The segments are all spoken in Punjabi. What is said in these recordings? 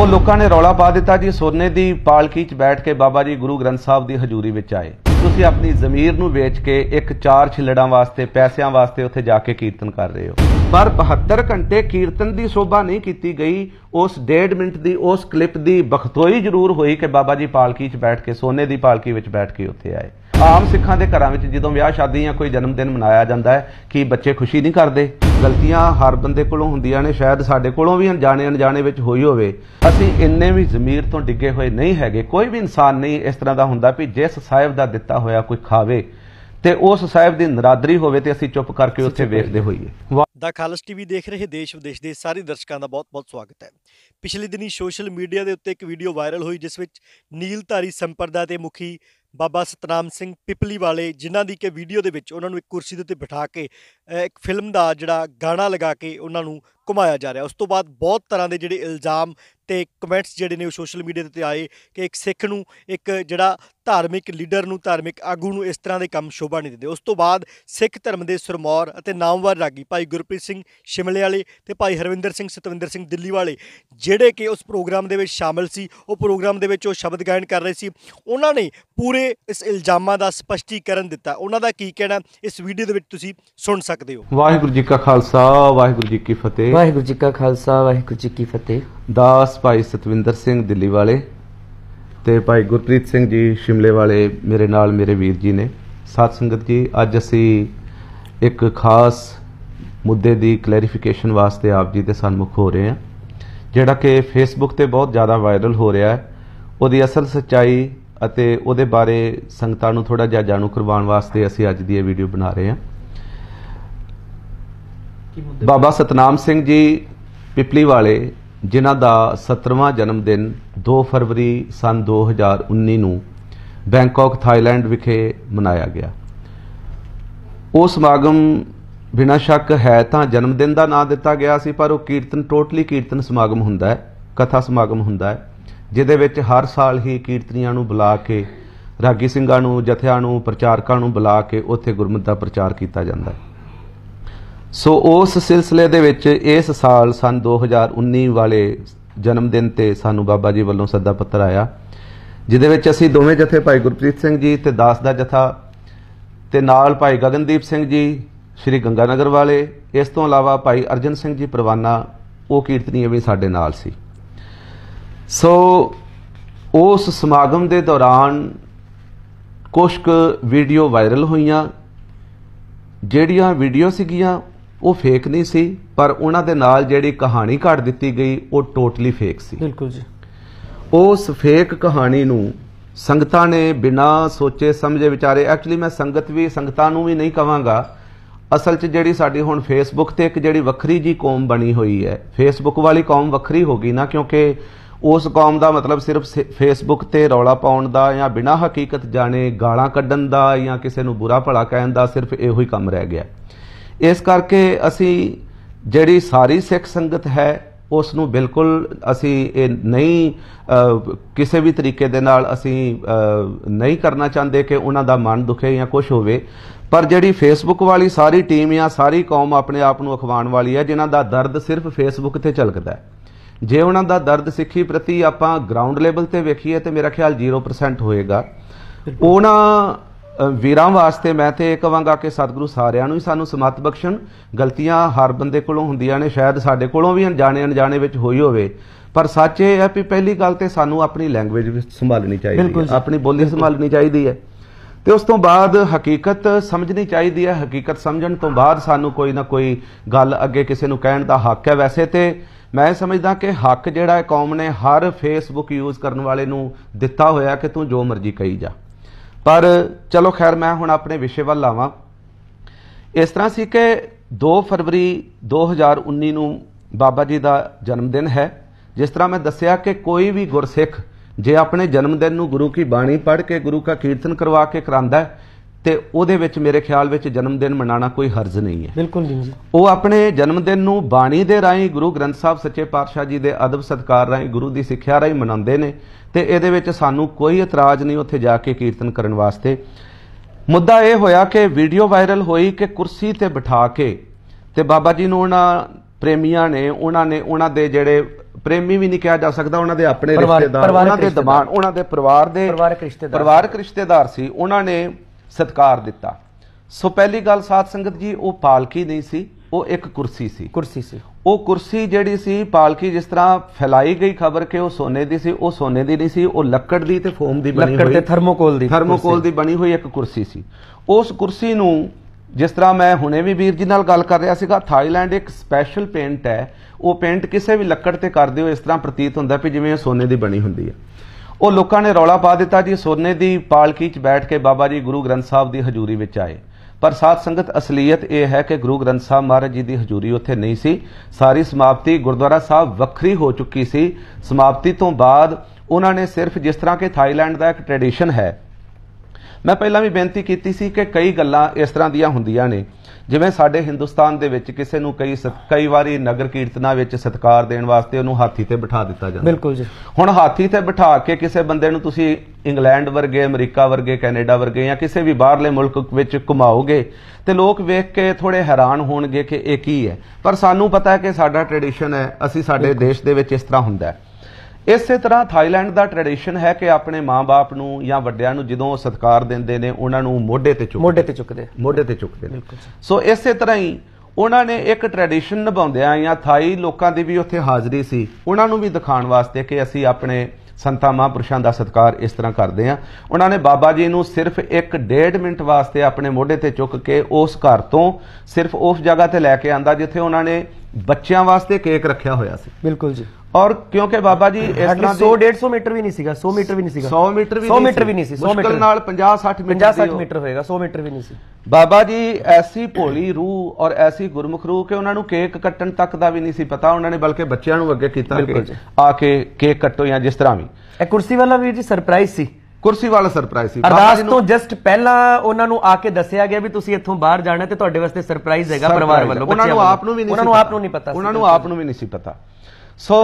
ਉਹ ਲੋਕਾਂ ਨੇ ਰੌਲਾ ਪਾ ਦਿੱਤਾ ਜੀ ਸੋਨੇ ਦੀ ਪਾਲਕੀ 'ਚ ਬੈਠ ਕੇ ਬਾਬਾ ਜੀ ਗੁਰੂ ਗ੍ਰੰਥ ਸਾਹਿਬ ਦੀ ਹਜ਼ੂਰੀ ਵਿੱਚ ਆਏ ਤੁਸੀਂ ਆਪਣੀ ਜ਼ਮੀਰ ਨੂੰ ਵੇਚ ਕੇ ਇੱਕ ਚਾਰ ਛਿਲੜਾਂ ਵਾਸਤੇ ਪੈਸਿਆਂ ਵਾਸਤੇ ਉੱਥੇ ਜਾ ਕੇ ਕੀਰਤਨ ਕਰ ਰਹੇ ਹੋ ਪਰ 72 ਘੰਟੇ ਕੀਰਤਨ ਦੀ ਸ਼ੋਭਾ ਨਹੀਂ ਕੀਤੀ ਗਈ ਉਸ ਡੇਢ ਮਿੰਟ ਦੀ ਉਸ ਕਲਿੱਪ ਦੀ ਬਖਤੋਈ ਜ਼ਰੂਰ ਹੋਈ ਕਿ ਬਾਬਾ ਜੀ ਪਾਲਕੀ 'ਚ ਬੈਠ ਕੇ ਸੋਨੇ ਦੀ ਪਾਲਕੀ ਵਿੱਚ ਬੈਠ ਕੇ ਉੱਥੇ ਆਏ ਆਮ ਸਿੱਖਾਂ ਦੇ ਘਰਾਂ ਵਿੱਚ ਜਦੋਂ ਵਿਆਹ ਸ਼ਾਦੀ ਜਾਂ ਕੋਈ ਜਨਮ ਦਿਨ ਮਨਾਇਆ ਜਾਂਦਾ ਹੈ ਕਿ ਬੱਚੇ ਖੁਸ਼ੀ ਨਹੀਂ ਕਰਦੇ ਗਲਤੀਆਂ ਹਰ ਬੰਦੇ ਕੋਲੋਂ ਹੁੰਦੀਆਂ ਨੇ ਸ਼ਾਇਦ ਸਾਡੇ ਕੋਲੋਂ ਵੀ ਅਣਜਾਣੇ ਅਣਜਾਣੇ ਵਿੱਚ ਹੋਈ ਹੋਵੇ ਅਸੀਂ ਇੰਨੇ ਵੀ ਜ਼ਮੀਰ ਤੋਂ ਡਿੱਗੇ ਹੋਏ ਨਹੀਂ ਹੈਗੇ ਕੋਈ ਵੀ ਇਨਸਾਨ ਨਹੀਂ ਇਸ ਤਰ੍ਹਾਂ ਦਾ ਹੁੰਦਾ ਵੀ ਜਿਸ ਸਾਹਿਬ ਦਾ ਦਿੱਤਾ ਹੋਇਆ ਕੋਈ ਖਾਵੇ ਤੇ ਉਸ ਸਾਹਿਬ ਦੀ ਨਰਾਦਰੀ ਹੋਵੇ ਤੇ ਅਸੀਂ ਚੁੱਪ ਕਰਕੇ ਉੱਥੇ ਵੇਖਦੇ ਹੋਈਏ ਦਾ ਖਾਲਸ ਟੀਵੀ ਦੇਖ ਰਹੇ ਦੇਸ਼ ਵਿਦੇਸ਼ ਦੇ ਸਾਰੇ ਦਰਸ਼ਕਾਂ ਦਾ ਬਹੁਤ ਬਹੁਤ ਸਵਾਗਤ ਹੈ ਪਿਛਲੇ ਦਿਨੀ ਸੋਸ਼ਲ ਮੀਡੀਆ ਦੇ ਉੱਤੇ ਇੱਕ ਵੀਡੀਓ ਵਾਇਰਲ ਹੋਈ ਜਿਸ ਵਿੱਚ ਨੀਲਧਾਰੀ ਸੰਪਰਦਾ ਦੇ ਮੁਖੀ ਬਾਬਾ ਸਤਨਾਮ ਸਿੰਘ ਪਿਪਲੀ ਵਾਲੇ ਜਿਨ੍ਹਾਂ ਦੀ ਕਿ ਵੀਡੀਓ ਦੇ ਵਿੱਚ ਉਹਨਾਂ ਨੂੰ ਇੱਕ ਕੁਰਸੀ ਦੇ ਉੱਤੇ ਬਿਠਾ ਕੇ ਇੱਕ ਫਿਲਮ ਦਾ ਜਿਹੜਾ ਗਾਣਾ ਲਗਾ ਕੇ ਉਹਨਾਂ ਨੂੰ ਘੁਮਾਇਆ ਜਾ ਰਿਹਾ ਉਸ ਤੋਂ ਬਾਅਦ ਬਹੁਤ ਤਰ੍ਹਾਂ ਦੇ ਜਿਹੜੇ ਇਲਜ਼ਾਮ ਤੇ ਕਮੈਂਟਸ ਜਿਹੜੇ ਨੇ ਉਹ ਸੋਸ਼ਲ ਮੀਡੀਆ ਤੇ ਆਏ ਕਿ ਇੱਕ ਸਿੱਖ ਨੂੰ ਇੱਕ ਜਿਹੜਾ ਧਾਰਮਿਕ ਲੀਡਰ ਨੂੰ ਧਾਰਮਿਕ ਆਗੂ ਨੂੰ ਇਸ ਤਰ੍ਹਾਂ ਦੇ ਕੰਮ ਸ਼ੋਭਾ ਨਹੀਂ ਦਿੰਦੇ ਉਸ ਤੋਂ ਬਾਅਦ ਸਿੱਖ ਧਰਮ ਦੇ ਸਰਮੌਰ ਅਤੇ ਨਾਮਵਰ ਰਾਗੀ ਭਾਈ ਗੁਰਪ੍ਰੀਤ ਸਿੰਘ ਸ਼ਿਮਲੇ ਵਾਲੇ ਤੇ ਭਾਈ ਹਰਵਿੰਦਰ ਸਿੰਘ ਸਤਵਿੰਦਰ ਸਿੰਘ ਦਿੱਲੀ ਵਾਲੇ ਜਿਹੜੇ ਕਿ ਉਸ ਪ੍ਰੋਗਰਾਮ ਦੇ ਵਿੱਚ ਸ਼ਾਮਲ ਸੀ ਉਹ ਪ੍ਰੋਗਰਾਮ ਦੇ ਵਿੱਚ ਉਹ ਸ਼ਬਦ ਗਾਇਨ ਕਰ ਰਹੇ ਸੀ ਉਹਨਾਂ ਨੇ ਪੂਰੇ ਇਸ ਇਲਜ਼ਾਮਾਂ ਦਾ ਸਪਸ਼ਟੀਕਰਨ ਦਿੱਤਾ ਉਹਨਾਂ ਦਾ ਕੀ ਕਹਿਣਾ ਇਸ ਵੀਡੀਓ ਦੇ ਵਿੱਚ ਤੁਸੀਂ ਸੁਣ ਸਕਦੇ ਹੋ ਵਾਹਿਗੁਰੂ ਜੀ ਕਾ ਖਾਲਸਾ ਵਾਹਿਗੁਰੂ ਜੀ ਕੀ ਫਤਿਹ ਵਾਹਿਗੁਰੂ ਜੀ ਕਾ ਖਾਲਸਾ ਵਾਹਿਗੁਰੂ ਜੀ ਕੀ ਫਤਿਹ ਦਾਸ ਭਾਈ ਸਤਵਿੰਦਰ ਸਿੰਘ ਦਿੱਲੀ ਵਾਲੇ ਤੇ ਭਾਈ ਗੁਰਪ੍ਰੀਤ ਸਿੰਘ ਜੀ ਸ਼ਿਮਲੇ ਵਾਲੇ ਮੇਰੇ ਨਾਲ ਮੇਰੇ ਵੀਰ ਜੀ ਨੇ ਸਾਥ ਸੰਗਤ ਜੀ ਅੱਜ ਅਸੀਂ ਇੱਕ ਖਾਸ ਮੁੱਦੇ ਦੀ ਕਲੈਰੀਫਿਕੇਸ਼ਨ ਵਾਸਤੇ ਆਪ ਜੀ ਦੇ ਸਾਹਮਣੇ ਹੋ ਰਹੇ ਹਾਂ ਜਿਹੜਾ ਕਿ ਫੇਸਬੁੱਕ ਤੇ ਬਹੁਤ ਜ਼ਿਆਦਾ ਵਾਇਰਲ ਹੋ ਰਿਹਾ ਹੈ ਉਹਦੀ ਅਸਲ ਸੱਚਾਈ ਅਤੇ ਉਹਦੇ ਬਾਰੇ ਸੰਗਤਾਂ ਨੂੰ ਥੋੜਾ ਜਿਹਾ ਜਾਣੂ ਕਰਵਾਉਣ ਵਾਸਤੇ ਅਸੀਂ ਅੱਜ ਦੀ ਇਹ ਵੀਡੀਓ ਬਣਾ ਰਹੇ ਹਾਂ ਬਾਬਾ ਸਤਨਾਮ ਸਿੰਘ ਜੀ ਪਿਪਲੀ ਵਾਲੇ ਜਿਨ੍ਹਾਂ ਦਾ 17ਵਾਂ ਜਨਮ ਦਿਨ 2 ਫਰਵਰੀ ਸਨ 2019 ਨੂੰ ਬੈਂਕਾਕ ਥਾਈਲੈਂਡ ਵਿਖੇ ਮਨਾਇਆ ਗਿਆ ਉਹ ਸਮਾਗਮ ਬਿਨਾਂ ਸ਼ੱਕ ਹੈ ਤਾਂ ਜਨਮ ਦਿਨ ਦਾ ਨਾਂ ਦਿੱਤਾ ਗਿਆ ਸੀ ਪਰ ਉਹ ਕੀਰਤਨ ਟੋਟਲੀ ਕੀਰਤਨ ਸਮਾਗਮ ਹੁੰਦਾ ਹੈ ਕਥਾ ਸਮਾਗਮ ਹੁੰਦਾ ਹੈ ਜਿਹਦੇ ਵਿੱਚ ਹਰ ਸਾਲ ਹੀ ਕੀਰਤਨੀਆਂ ਨੂੰ ਬੁਲਾ ਕੇ ਰਾਗੀ ਸਿੰਘਾਂ ਨੂੰ ਜਥਿਆਂ ਨੂੰ ਪ੍ਰਚਾਰਕਾਂ ਨੂੰ ਬੁਲਾ ਕੇ ਉੱਥੇ ਗੁਰਮਤਿ ਦਾ ਪ੍ਰਚਾਰ ਕੀਤਾ ਜਾਂਦਾ ਹੈ ਸੋ ਉਸ ਸਿਲਸਿਲੇ ਦੇ ਵਿੱਚ ਇਸ ਸਾਲ ਸਨ 2019 ਵਾਲੇ ਜਨਮ ਦਿਨ ਤੇ ਸਾਨੂੰ ਬਾਬਾ ਜੀ ਵੱਲੋਂ ਸੱਦਾ ਪੱਤਰ ਆਇਆ ਜਿਦੇ ਵਿੱਚ ਅਸੀਂ ਦੋਵੇਂ ਜਥੇ ਭਾਈ ਗੁਰਪ੍ਰੀਤ ਸਿੰਘ ਜੀ ਤੇ ਦਾਸ ਦਾ ਜਥਾ ਤੇ ਨਾਲ ਭਾਈ ਗਗਨਦੀਪ ਸਿੰਘ ਜੀ ਸ਼੍ਰੀ ਗੰਗਾਨਗਰ ਵਾਲੇ ਇਸ ਤੋਂ ਇਲਾਵਾ ਭਾਈ ਅਰਜਨ ਸਿੰਘ ਜੀ ਪਰਵਾਨਾ ਉਹ ਕੀਰਤਨੀ ਵੀ ਸਾਡੇ ਨਾਲ ਸੀ ਸੋ ਉਸ ਸਮਾਗਮ ਦੇ ਦੌਰਾਨ ਕੁਝ ਵੀਡੀਓ ਵਾਇਰਲ ਹੋਈਆਂ ਜਿਹੜੀਆਂ ਵੀਡੀਓ ਸੀਗੀਆਂ ਉਹ ਫੇਕ ਨਹੀਂ ਸੀ ਪਰ ਉਹਨਾਂ ਦੇ ਨਾਲ ਜਿਹੜੀ ਕਹਾਣੀ ਘੜ ਦਿੱਤੀ ਗਈ ਉਹ ਟੋਟਲੀ ਫੇਕ ਸੀ ਬਿਲਕੁਲ ਜੀ ਉਸ ਫੇਕ ਕਹਾਣੀ ਨੂੰ ਸੰਗਤਾਂ ਨੇ ਬਿਨਾਂ ਸੋਚੇ ਸਮਝੇ ਵਿਚਾਰੇ ਐਕਚੁਅਲੀ ਮੈਂ ਸੰਗਤ ਵੀ ਸੰਗਤਾਂ ਨੂੰ ਵੀ ਨਹੀਂ ਕਵਾਂਗਾ ਅਸਲ 'ਚ ਜਿਹੜੀ ਸਾਡੀ ਹੁਣ ਫੇਸਬੁੱਕ ਤੇ ਇੱਕ ਜਿਹੜੀ ਵੱਖਰੀ ਜੀ ਕੌਮ ਬਣੀ ਹੋਈ ਹੈ ਫੇਸਬੁੱਕ ਵਾਲੀ ਕੌਮ ਵੱਖਰੀ ਹੋ ਗਈ ਨਾ ਕਿਉਂਕਿ ਉਸ ਕੌਮ ਦਾ ਮਤਲਬ ਸਿਰਫ ਫੇਸਬੁੱਕ ਤੇ ਰੌਲਾ ਪਾਉਣ ਦਾ ਜਾਂ ਬਿਨਾਂ ਹਕੀਕਤ ਜਾਣੇ ਗਾਲਾਂ ਕੱਢਣ ਦਾ ਜਾਂ ਕਿਸੇ ਨੂੰ ਬੁਰਾ ਭਲਾ ਕਹਿਣ ਦਾ ਸਿਰਫ ਇਹੋ ਹੀ ਕੰਮ ਰਹਿ ਗਿਆ ਇਸ ਕਰਕੇ ਅਸੀਂ ਜਿਹੜੀ ਸਾਰੀ ਸਿੱਖ ਸੰਗਤ ਹੈ ਉਸ ਨੂੰ ਬਿਲਕੁਲ ਅਸੀਂ ਇਹ ਨਹੀਂ ਕਿਸੇ ਵੀ ਤਰੀਕੇ ਦੇ ਨਾਲ ਅਸੀਂ ਨਹੀਂ ਕਰਨਾ ਚਾਹੁੰਦੇ ਕਿ ਉਹਨਾਂ ਦਾ ਮਨ ਦੁਖੇ ਜਾਂ ਕੁਝ ਹੋਵੇ ਪਰ ਜਿਹੜੀ ਫੇਸਬੁੱਕ ਵਾਲੀ ਸਾਰੀ ਟੀਮ ਜਾਂ ਸਾਰੀ ਕੌਮ ਆਪਣੇ ਆਪ ਨੂੰ ਅਖਵਾਣ ਵਾਲੀ ਹੈ ਜਿਨ੍ਹਾਂ ਦਾ ਦਰਦ ਸਿਰਫ ਫੇਸਬੁੱਕ ਤੇ ਝਲਕਦਾ ਹੈ ਜੇ ਉਹਨਾਂ ਦਾ ਦਰਦ ਸਿੱਖੀ ਪ੍ਰਤੀ ਆਪਾਂ ਗਰਾਊਂਡ ਲੈਵਲ ਤੇ ਵੇਖੀਏ ਤੇ ਮੇਰਾ ਖਿਆਲ 0% ਹੋਏਗਾ ਉਹਨਾਂ ਵੀਰਾਂ ਵਾਸਤੇ ਮੈਂ ਤੇ ਇਹ ਕਵਾਂਗਾ ਕਿ ਸਤਿਗੁਰੂ ਸਾਰਿਆਂ ਨੂੰ ਹੀ ਸਾਨੂੰ ਸਮਤ ਬਖਸ਼ਣ ਗਲਤੀਆਂ ਹਰ ਬੰਦੇ ਕੋਲੋਂ ਹੁੰਦੀਆਂ ਨੇ ਸ਼ਾਇਦ ਸਾਡੇ ਕੋਲੋਂ ਵੀ ਅਣਜਾਣੇ ਅਣਜਾਣੇ ਵਿੱਚ ਹੋਈ ਹੋਵੇ ਪਰ ਸੱਚ ਇਹ ਹੈ ਕਿ ਪਹਿਲੀ ਗੱਲ ਤੇ ਸਾਨੂੰ ਆਪਣੀ ਲੈਂਗੁਏਜ ਵਿੱਚ ਸੰਭਾਲਣੀ ਚਾਹੀਦੀ ਹੈ ਆਪਣੀ ਬੋਲੀ ਸੰਭਾਲਣੀ ਚਾਹੀਦੀ ਹੈ ਤੇ ਉਸ ਤੋਂ ਬਾਅਦ ਹਕੀਕਤ ਸਮਝਣੀ ਚਾਹੀਦੀ ਹੈ ਹਕੀਕਤ ਸਮਝਣ ਤੋਂ ਬਾਅਦ ਸਾਨੂੰ ਕੋਈ ਨਾ ਕੋਈ ਗੱਲ ਅੱਗੇ ਕਿਸੇ ਨੂੰ ਕਹਿਣ ਦਾ ਹੱਕ ਹੈ ਵੈਸੇ ਤੇ ਮੈਂ ਸਮਝਦਾ ਕਿ ਹੱਕ ਜਿਹੜਾ ਹੈ ਕੌਮ ਨੇ ਹਰ ਫੇਸਬੁੱਕ ਯੂਜ਼ ਕਰਨ ਵਾਲੇ ਨੂੰ ਦਿੱਤਾ ਹੋਇਆ ਕਿ ਤੂੰ ਜੋ ਮਰਜ਼ੀ ਕਹੀ ਜਾ ਪਰ ਚਲੋ ਖੈਰ ਮੈਂ ਹੁਣ ਆਪਣੇ ਵਿਸ਼ੇ ਵੱਲ ਆਵਾਂ ਇਸ ਤਰ੍ਹਾਂ ਸੀ ਕਿ 2 ਫਰਵਰੀ 2019 ਨੂੰ ਬਾਬਾ ਜੀ ਦਾ ਜਨਮ ਦਿਨ ਹੈ ਜਿਸ ਤਰ੍ਹਾਂ ਮੈਂ ਦੱਸਿਆ ਕਿ ਕੋਈ ਵੀ ਗੁਰਸਿੱਖ ਜੇ ਆਪਣੇ ਜਨਮ ਦਿਨ ਨੂੰ ਗੁਰੂ ਕੀ ਬਾਣੀ ਪੜ੍ਹ ਕੇ ਗੁਰੂ ਦਾ ਕੀਰਤਨ ਕਰਵਾ ਕੇ ਕਰਾਂਦਾ ਹੈ ਤੇ ਉਹਦੇ ਵਿੱਚ ਮੇਰੇ ਖਿਆਲ ਵਿੱਚ ਜਨਮ ਦਿਨ ਮਨਾਣਾ ਕੋਈ ਹਰਜ਼ ਨਹੀਂ ਹੈ ਬਿਲਕੁਲ ਜੀ ਉਹ ਆਪਣੇ ਜਨਮ ਦਿਨ ਨੂੰ ਬਾਣੀ ਦੇ ਰਾਹੀਂ ਗੁਰੂ ਗ੍ਰੰਥ ਸਾਹਿਬ ਸੱਚੇ ਪਾਤਸ਼ਾਹ ਜੀ ਦੇ ਅਦਬ ਸਤਕਾਰ ਰਾਹੀਂ ਗੁਰੂ ਦੀ ਸਿੱਖਿਆ ਰਾਹੀਂ ਮਨਾਉਂਦੇ ਨੇ ਤੇ ਇਹਦੇ ਵਿੱਚ ਸਾਨੂੰ ਕੋਈ ਇਤਰਾਜ਼ ਨਹੀਂ ਉੱਥੇ ਜਾ ਕੇ ਕੀਰਤਨ ਕਰਨ ਵਾਸਤੇ ਮੁੱਦਾ ਇਹ ਹੋਇਆ ਕਿ ਵੀਡੀਓ ਵਾਇਰਲ ਹੋਈ ਕਿ ਕੁਰਸੀ ਤੇ ਬਿਠਾ ਕੇ ਤੇ ਬਾਬਾ ਜੀ ਨੂੰ ਉਹਨਾਂ ਪ੍ਰੇਮੀਆਂ ਨੇ ਉਹਨਾਂ ਨੇ ਉਹਨਾਂ ਦੇ ਜਿਹੜੇ ਪ੍ਰੇਮੀ ਵੀ ਨਹੀਂ ਕਿਹਾ ਜਾ ਸਕਦਾ ਉਹਨਾਂ ਦੇ ਆਪਣੇ ਰਿਸ਼ਤੇਦਾਰ ਉਹਨਾਂ ਦੇ ਦਮਾਨ ਉਹਨਾਂ ਦੇ ਪਰਿਵਾਰ ਦੇ ਪਰਿਵਾਰਕ ਰਿਸ਼ਤੇਦਾਰ ਪਰਿਵਾਰਕ ਰਿਸ਼ਤੇਦਾਰ ਸੀ ਉਹਨਾਂ ਨੇ ਸਤਕਾਰ ਦਿੱਤਾ ਸੋ ਪਹਿਲੀ ਗੱਲ ਸਾਧ ਸੰਗਤ ਜੀ ਉਹ ਪਾਲਕੀ ਨਹੀਂ ਸੀ ਉਹ ਇੱਕ ਕੁਰਸੀ ਸੀ ਕੁਰਸੀ ਸੀ ਉਹ ਕੁਰਸੀ ਜਿਹੜੀ ਸੀ ਪਾਲਕੀ ਜਿਸ ਤਰ੍ਹਾਂ ਫੈਲਾਈ ਗਈ ਖਬਰ ਕਿ ਉਹ ਸੋਨੇ ਦੀ ਸੀ ਉਹ ਸੋਨੇ ਦੀ ਨਹੀਂ ਸੀ ਉਹ ਲੱਕੜ ਦੀ ਤੇ ਫੋਮ ਦੀ ਬਣੀ ਹੋਈ ਲੱਕੜ ਤੇ ਥਰਮੋਕੋਲ ਦੀ ਥਰਮੋਕੋਲ ਦੀ ਬਣੀ ਹੋਈ ਇੱਕ ਕੁਰਸੀ ਸੀ ਉਸ ਕੁਰਸੀ ਨੂੰ ਜਿਸ ਤਰ੍ਹਾਂ ਮੈਂ ਹੁਣੇ ਵੀ ਵੀਰ ਜੀ ਨਾਲ ਗੱਲ ਕਰ ਰਿਹਾ ਸੀਗਾ ਥਾਈਲੈਂਡ ਇੱਕ ਸਪੈਸ਼ਲ ਪੇਂਟ ਹੈ ਉਹ ਪੇਂਟ ਕਿਸੇ ਵੀ ਲੱਕੜ ਤੇ ਕਰਦੇ ਹੋ ਇਸ ਤਰ੍ਹਾਂ ਪ੍ਰਤੀਤ ਹੁੰਦਾ ਵੀ ਜਿਵੇਂ ਉਹ ਸੋਨੇ ਦੀ ਬਣੀ ਹੁੰਦੀ ਹੈ ਉਹ ਲੋਕਾਂ ਨੇ ਰੌਲਾ ਪਾ ਦਿੱਤਾ ਜੀ ਸੋਨੇ ਦੀ ਪਾਲਕੀ 'ਚ ਬੈਠ ਕੇ ਬਾਬਾ ਜੀ ਗੁਰੂ ਗ੍ਰੰਥ ਸਾਹਿਬ ਦੀ ਹਜ਼ੂਰੀ ਵਿੱਚ ਆਏ ਪਰ ਸਾਧ ਸੰਗਤ ਅਸਲੀਅਤ ਇਹ ਹੈ ਕਿ ਗੁਰੂ ਗ੍ਰੰਥ ਸਾਹਿਬ ਮਹਾਰਾਜ ਜੀ ਦੀ ਹਜ਼ੂਰੀ ਉੱਥੇ ਨਹੀਂ ਸੀ ਸਾਰੀ ਸਮਾਪਤੀ ਗੁਰਦੁਆਰਾ ਸਾਹਿਬ ਵੱਖਰੀ ਹੋ ਚੁੱਕੀ ਸੀ ਸਮਾਪਤੀ ਤੋਂ ਬਾਅਦ ਉਹਨਾਂ ਨੇ ਸਿਰਫ ਜਿਸ ਤਰ੍ਹਾਂ ਕਿ ਥਾਈਲੈਂਡ ਦਾ ਇੱਕ ਟ੍ਰੈਡੀਸ਼ਨ ਹੈ ਮੈਂ ਪਹਿਲਾਂ ਵੀ ਬੇਨਤੀ ਕੀਤੀ ਸੀ ਕਿ ਕਈ ਗੱਲਾਂ ਇਸ ਤਰ੍ਹਾਂ ਦੀਆਂ ਹੁੰਦੀਆਂ ਨੇ ਜਿਵੇਂ ਸਾਡੇ ਹਿੰਦੁਸਤਾਨ ਦੇ ਵਿੱਚ ਕਿਸੇ ਨੂੰ ਕਈ ਕਈ ਵਾਰੀ ਨਗਰ ਕੀਰਤਨਾ ਵਿੱਚ ਸਤਕਾਰ ਦੇਣ ਵਾਸਤੇ ਉਹਨੂੰ ਹਾਥੀ ਤੇ ਬਿਠਾ ਦਿੱਤਾ ਜਾਂਦਾ ਬਿਲਕੁਲ ਜੀ ਹੁਣ ਹਾਥੀ ਤੇ ਬਿਠਾ ਕੇ ਕਿਸੇ ਬੰਦੇ ਨੂੰ ਤੁਸੀਂ ਇੰਗਲੈਂਡ ਵਰਗੇ ਅਮਰੀਕਾ ਵਰਗੇ ਕੈਨੇਡਾ ਵਰਗੇ ਜਾਂ ਕਿਸੇ ਵੀ ਬਾਹਰਲੇ ਮੁਲਕ ਵਿੱਚ ਘੁਮਾਓਗੇ ਤੇ ਲੋਕ ਵੇਖ ਕੇ ਥੋੜੇ ਹੈਰਾਨ ਹੋਣਗੇ ਕਿ ਇਹ ਕੀ ਹੈ ਪਰ ਸਾਨੂੰ ਪਤਾ ਹੈ ਕਿ ਸਾਡਾ ਟ੍ਰੈਡੀਸ਼ਨ ਹੈ ਅਸੀਂ ਸਾਡੇ ਦੇਸ਼ ਦੇ ਵਿੱਚ ਇਸ ਤਰ੍ਹਾਂ ਹੁੰਦਾ ਹੈ ਇਸੇ ਤਰ੍ਹਾਂ ਥਾਈਲੈਂਡ ਦਾ ਟ੍ਰੈਡੀਸ਼ਨ ਹੈ ਕਿ ਆਪਣੇ ਮਾਂ-ਬਾਪ ਨੂੰ ਜਾਂ ਵੱਡਿਆਂ ਨੂੰ ਜਦੋਂ ਸਤਿਕਾਰ ਦਿੰਦੇ ਨੇ ਉਹਨਾਂ ਨੂੰ ਮੋਢੇ ਤੇ ਚੁੱਕਦੇ ਮੋਢੇ ਤੇ ਚੁੱਕਦੇ ਮੋਢੇ ਤੇ ਚੁੱਕਦੇ ਨੇ ਸੋ ਇਸੇ ਤਰ੍ਹਾਂ ਹੀ ਉਹਨਾਂ ਨੇ ਇੱਕ ਟ੍ਰੈਡੀਸ਼ਨ ਨਿਭਾਉਂਦਿਆਂ ਜਾਂ ਥਾਈ ਲੋਕਾਂ ਦੀ ਵੀ ਉੱਥੇ ਹਾਜ਼ਰੀ ਸੀ ਉਹਨਾਂ ਨੂੰ ਵੀ ਦਿਖਾਉਣ ਵਾਸਤੇ ਕਿ ਅਸੀਂ ਆਪਣੇ ਸੰਤਾਂ ਮਹਾਂਪੁਰਸ਼ਾਂ ਦਾ ਸਤਿਕਾਰ ਇਸ ਤਰ੍ਹਾਂ ਕਰਦੇ ਆ ਉਹਨਾਂ ਨੇ ਬਾਬਾ ਜੀ ਨੂੰ ਸਿਰਫ ਇੱਕ ਡੇਢ ਮਿੰਟ ਵਾਸਤੇ ਆਪਣੇ ਮੋਢੇ ਤੇ ਚੁੱਕ ਕੇ ਉਸ ਘਰ ਤੋਂ ਸਿਰਫ ਉਸ ਜਗ੍ਹਾ ਤੇ ਲੈ ਕੇ ਆਂਦਾ ਜਿੱਥੇ ਉਹਨਾਂ ਨੇ ਬੱਚਿਆਂ ਵਾਸਤੇ ਕੇਕ ਰੱਖਿਆ ਹੋਇਆ ਸੀ ਬਿਲਕੁਲ ਜੀ ਔਰ ਕਿਉਂਕਿ ਬਾਬਾ ਜੀ ਇਸ ਤਰ੍ਹਾਂ ਦੇ 100 150 ਮੀਟਰ ਵੀ ਨਹੀਂ ਸੀਗਾ 100 ਮੀਟਰ ਵੀ ਨਹੀਂ ਸੀਗਾ 100 ਮੀਟਰ ਵੀ 100 ਮੀਟਰ ਵੀ ਨਹੀਂ ਸੀ ਮੁਸ਼ਕਲ ਨਾਲ 50 60 ਮੀਟਰ 50 60 ਮੀਟਰ ਹੋਏਗਾ 100 ਮੀਟਰ ਵੀ ਨਹੀਂ ਸੀ ਬਾਬਾ ਜੀ ਐਸੀ ਭੋਲੀ ਰੂਹ ਔਰ ਐਸੀ ਗੁਰਮੁਖ ਰੂਹ ਕਿ ਉਹਨਾਂ ਨੂੰ ਕੇਕ ਕੱਟਣ ਤੱਕ ਦਾ ਵੀ ਨਹੀਂ ਸੀ ਪਤਾ ਉਹਨਾਂ ਨੇ ਬਲਕਿ ਬੱਚਿਆਂ ਨੂੰ ਅੱਗੇ ਕੀਤਾ ਕਿ ਆ ਕੇ ਕੇਕ ਕੱਟੋ ਜਾਂ ਜਿਸ ਤਰ੍ਹਾਂ ਵੀ ਇਹ ਕੁਰਸੀ ਵਾਲਾ ਵੀ ਜੀ ਸਰਪ੍ਰਾਈਜ਼ ਸੀ ਕੁਰਸੀ ਵਾਲਾ ਸਰਪ੍ਰਾਈਜ਼ ਸੀ ਅਰਦਾਸ ਤੋਂ ਜਸਟ ਪਹਿਲਾਂ ਉਹਨਾਂ ਨੂੰ ਆ ਕੇ ਦੱਸਿਆ ਗਿਆ ਵੀ ਤੁਸੀਂ ਇੱਥੋਂ ਬਾਹਰ ਜਾਣਾ ਤੇ ਤੁਹਾਡੇ ਵਾਸਤੇ ਸਰਪ੍ਰਾਈਜ਼ ਹੈਗਾ ਪਰਿਵਾਰ ਵੱਲੋਂ ਉਹਨਾਂ ਨੂੰ ਆਪ ਨੂੰ ਵੀ ਨਹੀਂ ਉਹਨਾਂ ਨੂੰ ਆਪ ਨੂੰ ਨਹੀਂ ਪਤਾ ਉਹਨਾਂ ਨੂੰ ਆਪ ਨੂੰ ਵੀ ਨਹੀਂ ਸੀ ਪਤਾ ਸੋ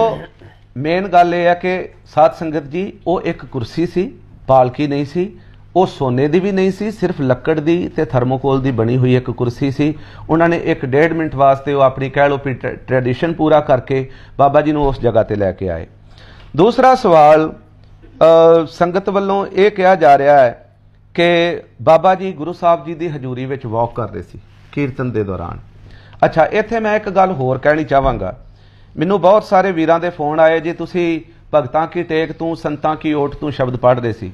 ਮੇਨ ਗੱਲ ਇਹ ਹੈ ਕਿ ਸਾਧ ਸੰਗਤ ਜੀ ਉਹ ਇੱਕ ਕੁਰਸੀ ਸੀ ਪਾਲਕੀ ਨਹੀਂ ਸੀ ਉਹ ਸੋਨੇ ਦੀ ਵੀ ਨਹੀਂ ਸੀ ਸਿਰਫ ਲੱਕੜ ਦੀ ਤੇ ਥਰਮੋਕੋਲ ਦੀ ਬਣੀ ਹੋਈ ਇੱਕ ਕੁਰਸੀ ਸੀ ਉਹਨਾਂ ਨੇ ਇੱਕ ਡੇਢ ਮਿੰਟ ਵਾਸਤੇ ਉਹ ਆਪਣੀ ਕਹਿ ਲੋ ਟ੍ਰੈਡੀਸ਼ਨ ਪੂਰਾ ਕਰਕੇ ਬਾਬਾ ਜੀ ਨੂੰ ਉਸ ਜਗ੍ਹਾ ਤੇ ਲੈ ਕੇ ਆਏ ਦੂਸਰਾ ਸਵਾਲ ਸੰਗਤ ਵੱਲੋਂ ਇਹ ਕਿਹਾ ਜਾ ਰਿਹਾ ਹੈ ਕਿ ਬਾਬਾ ਜੀ ਗੁਰੂ ਸਾਹਿਬ ਜੀ ਦੀ ਹਜ਼ੂਰੀ ਵਿੱਚ ਵਾਕ ਕਰ ਰਹੇ ਸੀ ਕੀਰਤਨ ਦੇ ਦੌਰਾਨ ਅੱਛਾ ਇੱਥੇ ਮੈਂ ਇੱਕ ਗੱਲ ਹੋਰ ਕਹਿਣੀ ਚਾਹਾਂਗਾ ਮੈਨੂੰ ਬਹੁਤ ਸਾਰੇ ਵੀਰਾਂ ਦੇ ਫੋਨ ਆਏ ਜੀ ਤੁਸੀਂ ਭਗਤਾਂ ਕੀ ਟੇਕ ਤੂੰ ਸੰਤਾਂ ਕੀ ਓਟ ਤੂੰ ਸ਼ਬਦ ਪੜ੍ਹਦੇ ਸੀ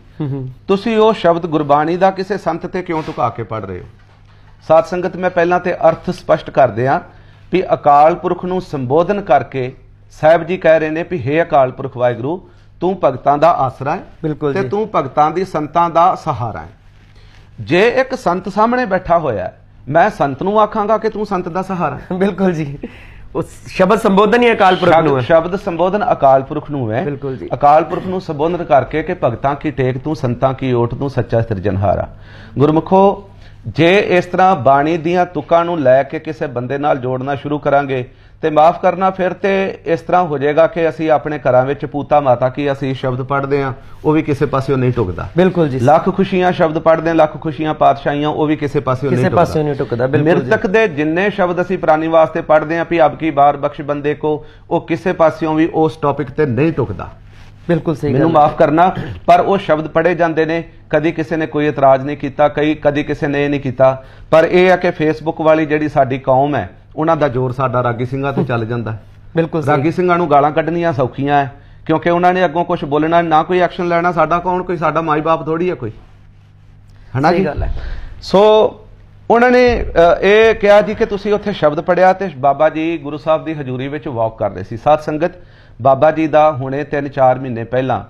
ਤੁਸੀਂ ਉਹ ਸ਼ਬਦ ਗੁਰਬਾਣੀ ਦਾ ਕਿਸੇ ਸੰਤ ਤੇ ਕਿਉਂ ਟੁਕਾ ਕੇ ਪੜ੍ਹ ਰਹੇ ਹੋ ਸਾਧ ਸੰਗਤ ਮੈਂ ਪਹਿਲਾਂ ਤੇ ਅਰਥ ਸਪਸ਼ਟ ਕਰਦੇ ਆ ਵੀ ਅਕਾਲ ਪੁਰਖ ਨੂੰ ਸੰਬੋਧਨ ਕਰਕੇ ਸਾਹਿਬ ਜੀ ਕਹਿ ਰਹੇ ਨੇ ਵੀ हे ਅਕਾਲ ਪੁਰਖ ਵਾਹਿਗੁਰੂ ਤੂੰ ਭਗਤਾਂ ਦਾ ਆਸਰਾ ਹੈ ਤੇ ਤੂੰ ਭਗਤਾਂ ਦੀ ਸੰਤਾਂ ਦਾ ਸਹਾਰਾ ਹੈ ਜੇ ਇੱਕ ਸੰਤ ਸਾਹਮਣੇ ਬੈਠਾ ਹੋਇਆ ਮੈਂ ਸੰਤ ਨੂੰ ਆਖਾਂਗਾ ਕਿ ਤੂੰ ਸੰਤ ਦਾ ਸਹਾਰਾ ਬਿਲਕੁਲ ਜੀ ਉਸ ਸ਼ਬਦ ਸੰਬੋਧਨ ਹੀ ਅਕਾਲ ਪੁਰਖ ਨੂੰ ਹੈ ਸ਼ਬਦ ਸੰਬੋਧਨ ਅਕਾਲ ਪੁਰਖ ਨੂੰ ਹੈ ਬਿਲਕੁਲ ਜੀ ਅਕਾਲ ਪੁਰਖ ਨੂੰ ਸੰਬੋਧਨ ਕਰਕੇ ਕਿ ਭਗਤਾਂ ਕੀ ਟੇਕ ਤੂੰ ਸੰਤਾਂ ਕੀ ਓਟ ਤੂੰ ਸੱਚਾ ਸਿਰਜਣਹਾਰਾ ਗੁਰਮਖੋ ਜੇ ਇਸ ਤਰ੍ਹਾਂ ਬਾਣੀ ਦੀਆਂ ਤੁਕਾਂ ਨੂੰ ਲੈ ਕੇ ਕਿਸੇ ਬੰਦੇ ਨਾਲ ਜੋੜਨਾ ਸ਼ੁਰੂ ਕਰਾਂਗੇ ਤੇ ਮਾਫ ਕਰਨਾ ਫਿਰ ਤੇ ਇਸ ਤਰ੍ਹਾਂ ਹੋ ਜਾਏਗਾ ਕਿ ਅਸੀਂ ਆਪਣੇ ਘਰਾਂ ਵਿੱਚ ਪੂਤਾ ਮਾਤਾ ਕੀ ਅਸੀਂ ਸ਼ਬਦ ਪੜਦੇ ਆ ਉਹ ਵੀ ਕਿਸੇ ਪਾਸਿਓਂ ਨਹੀਂ ਟੁਕਦਾ ਬਿਲਕੁਲ ਜੀ ਲੱਖ ਖੁਸ਼ੀਆਂ ਸ਼ਬਦ ਪੜਦੇ ਆ ਲੱਖ ਖੁਸ਼ੀਆਂ ਪਾਤਸ਼ਾਹੀਆਂ ਉਹ ਵੀ ਕਿਸੇ ਪਾਸਿਓਂ ਨਹੀਂ ਟੁਕਦਾ ਕਿਸੇ ਪਾਸਿਓਂ ਨਹੀਂ ਟੁਕਦਾ ਬਿਲਕੁਲ ਮਿਰਤਕ ਦੇ ਜਿੰਨੇ ਸ਼ਬਦ ਅਸੀਂ ਪ੍ਰਾਨੀ ਵਾਸਤੇ ਪੜਦੇ ਆ ਵੀ ਆਪਕੀ ਬਾਰ ਬਖਸ਼ ਬੰਦੇ ਕੋ ਉਹ ਕਿਸੇ ਪਾਸਿਓਂ ਵੀ ਉਸ ਟੌਪਿਕ ਤੇ ਨਹੀਂ ਟੁਕਦਾ ਬਿਲਕੁਲ ਸਹੀ ਮੈਨੂੰ ਮਾਫ ਕਰਨਾ ਪਰ ਉਹ ਸ਼ਬਦ ਪੜੇ ਜਾਂਦੇ ਨੇ ਕਦੀ ਕਿਸੇ ਨੇ ਕੋਈ ਇਤਰਾਜ਼ ਨਹੀਂ ਕੀਤਾ ਕਈ ਕਦੀ ਕਿਸੇ ਨੇ ਇਹ ਨਹੀਂ ਕੀਤਾ ਪਰ ਇਹ ਆ ਕਿ ਫੇਸਬੁੱਕ ਵਾਲੀ ਜਿਹੜੀ ਸਾਡੀ ਕੌਮ ਹੈ ਉਹਨਾਂ ਦਾ ਜ਼ੋਰ ਸਾਡਾ ਰਾਗੀ ਸਿੰਘਾਂ ਤੇ ਚੱਲ ਜਾਂਦਾ ਹੈ ਬਿਲਕੁਲ ਰਾਗੀ ਸਿੰਘਾਂ ਨੂੰ ਗਾਲਾਂ ਕੱਢਣੀਆਂ ਸੌਖੀਆਂ ਹੈ ਕਿਉਂਕਿ ਉਹਨਾਂ ਨੇ ਅੱਗੋਂ ਕੁਝ ਬੋਲਣਾ ਨਾ ਕੋਈ ਐਕਸ਼ਨ ਲੈਣਾ ਸਾਡਾ ਕੌਣ ਕੋਈ ਸਾਡਾ ਮਾਈ ਬਾਪ ਥੋੜੀ ਹੈ ਕੋਈ ਹਨਾ ਜੀ ਗੱਲ ਸੋ ਉਹਨਾਂ ਨੇ ਇਹ ਕਿਹਾ ਜੀ ਕਿ ਤੁਸੀਂ ਉੱਥੇ ਸ਼ਬਦ ਪੜਿਆ ਤੇ ਬਾਬਾ ਜੀ ਗੁਰੂ ਸਾਹਿਬ ਦੀ ਹਜ਼ੂਰੀ ਵਿੱਚ ਵਾਕ ਕਰਦੇ ਸੀ ਸਾਧ ਸੰਗਤ ਬਾਬਾ ਜੀ ਦਾ ਹੁਣੇ 3-4 ਮਹੀਨੇ ਪਹਿਲਾਂ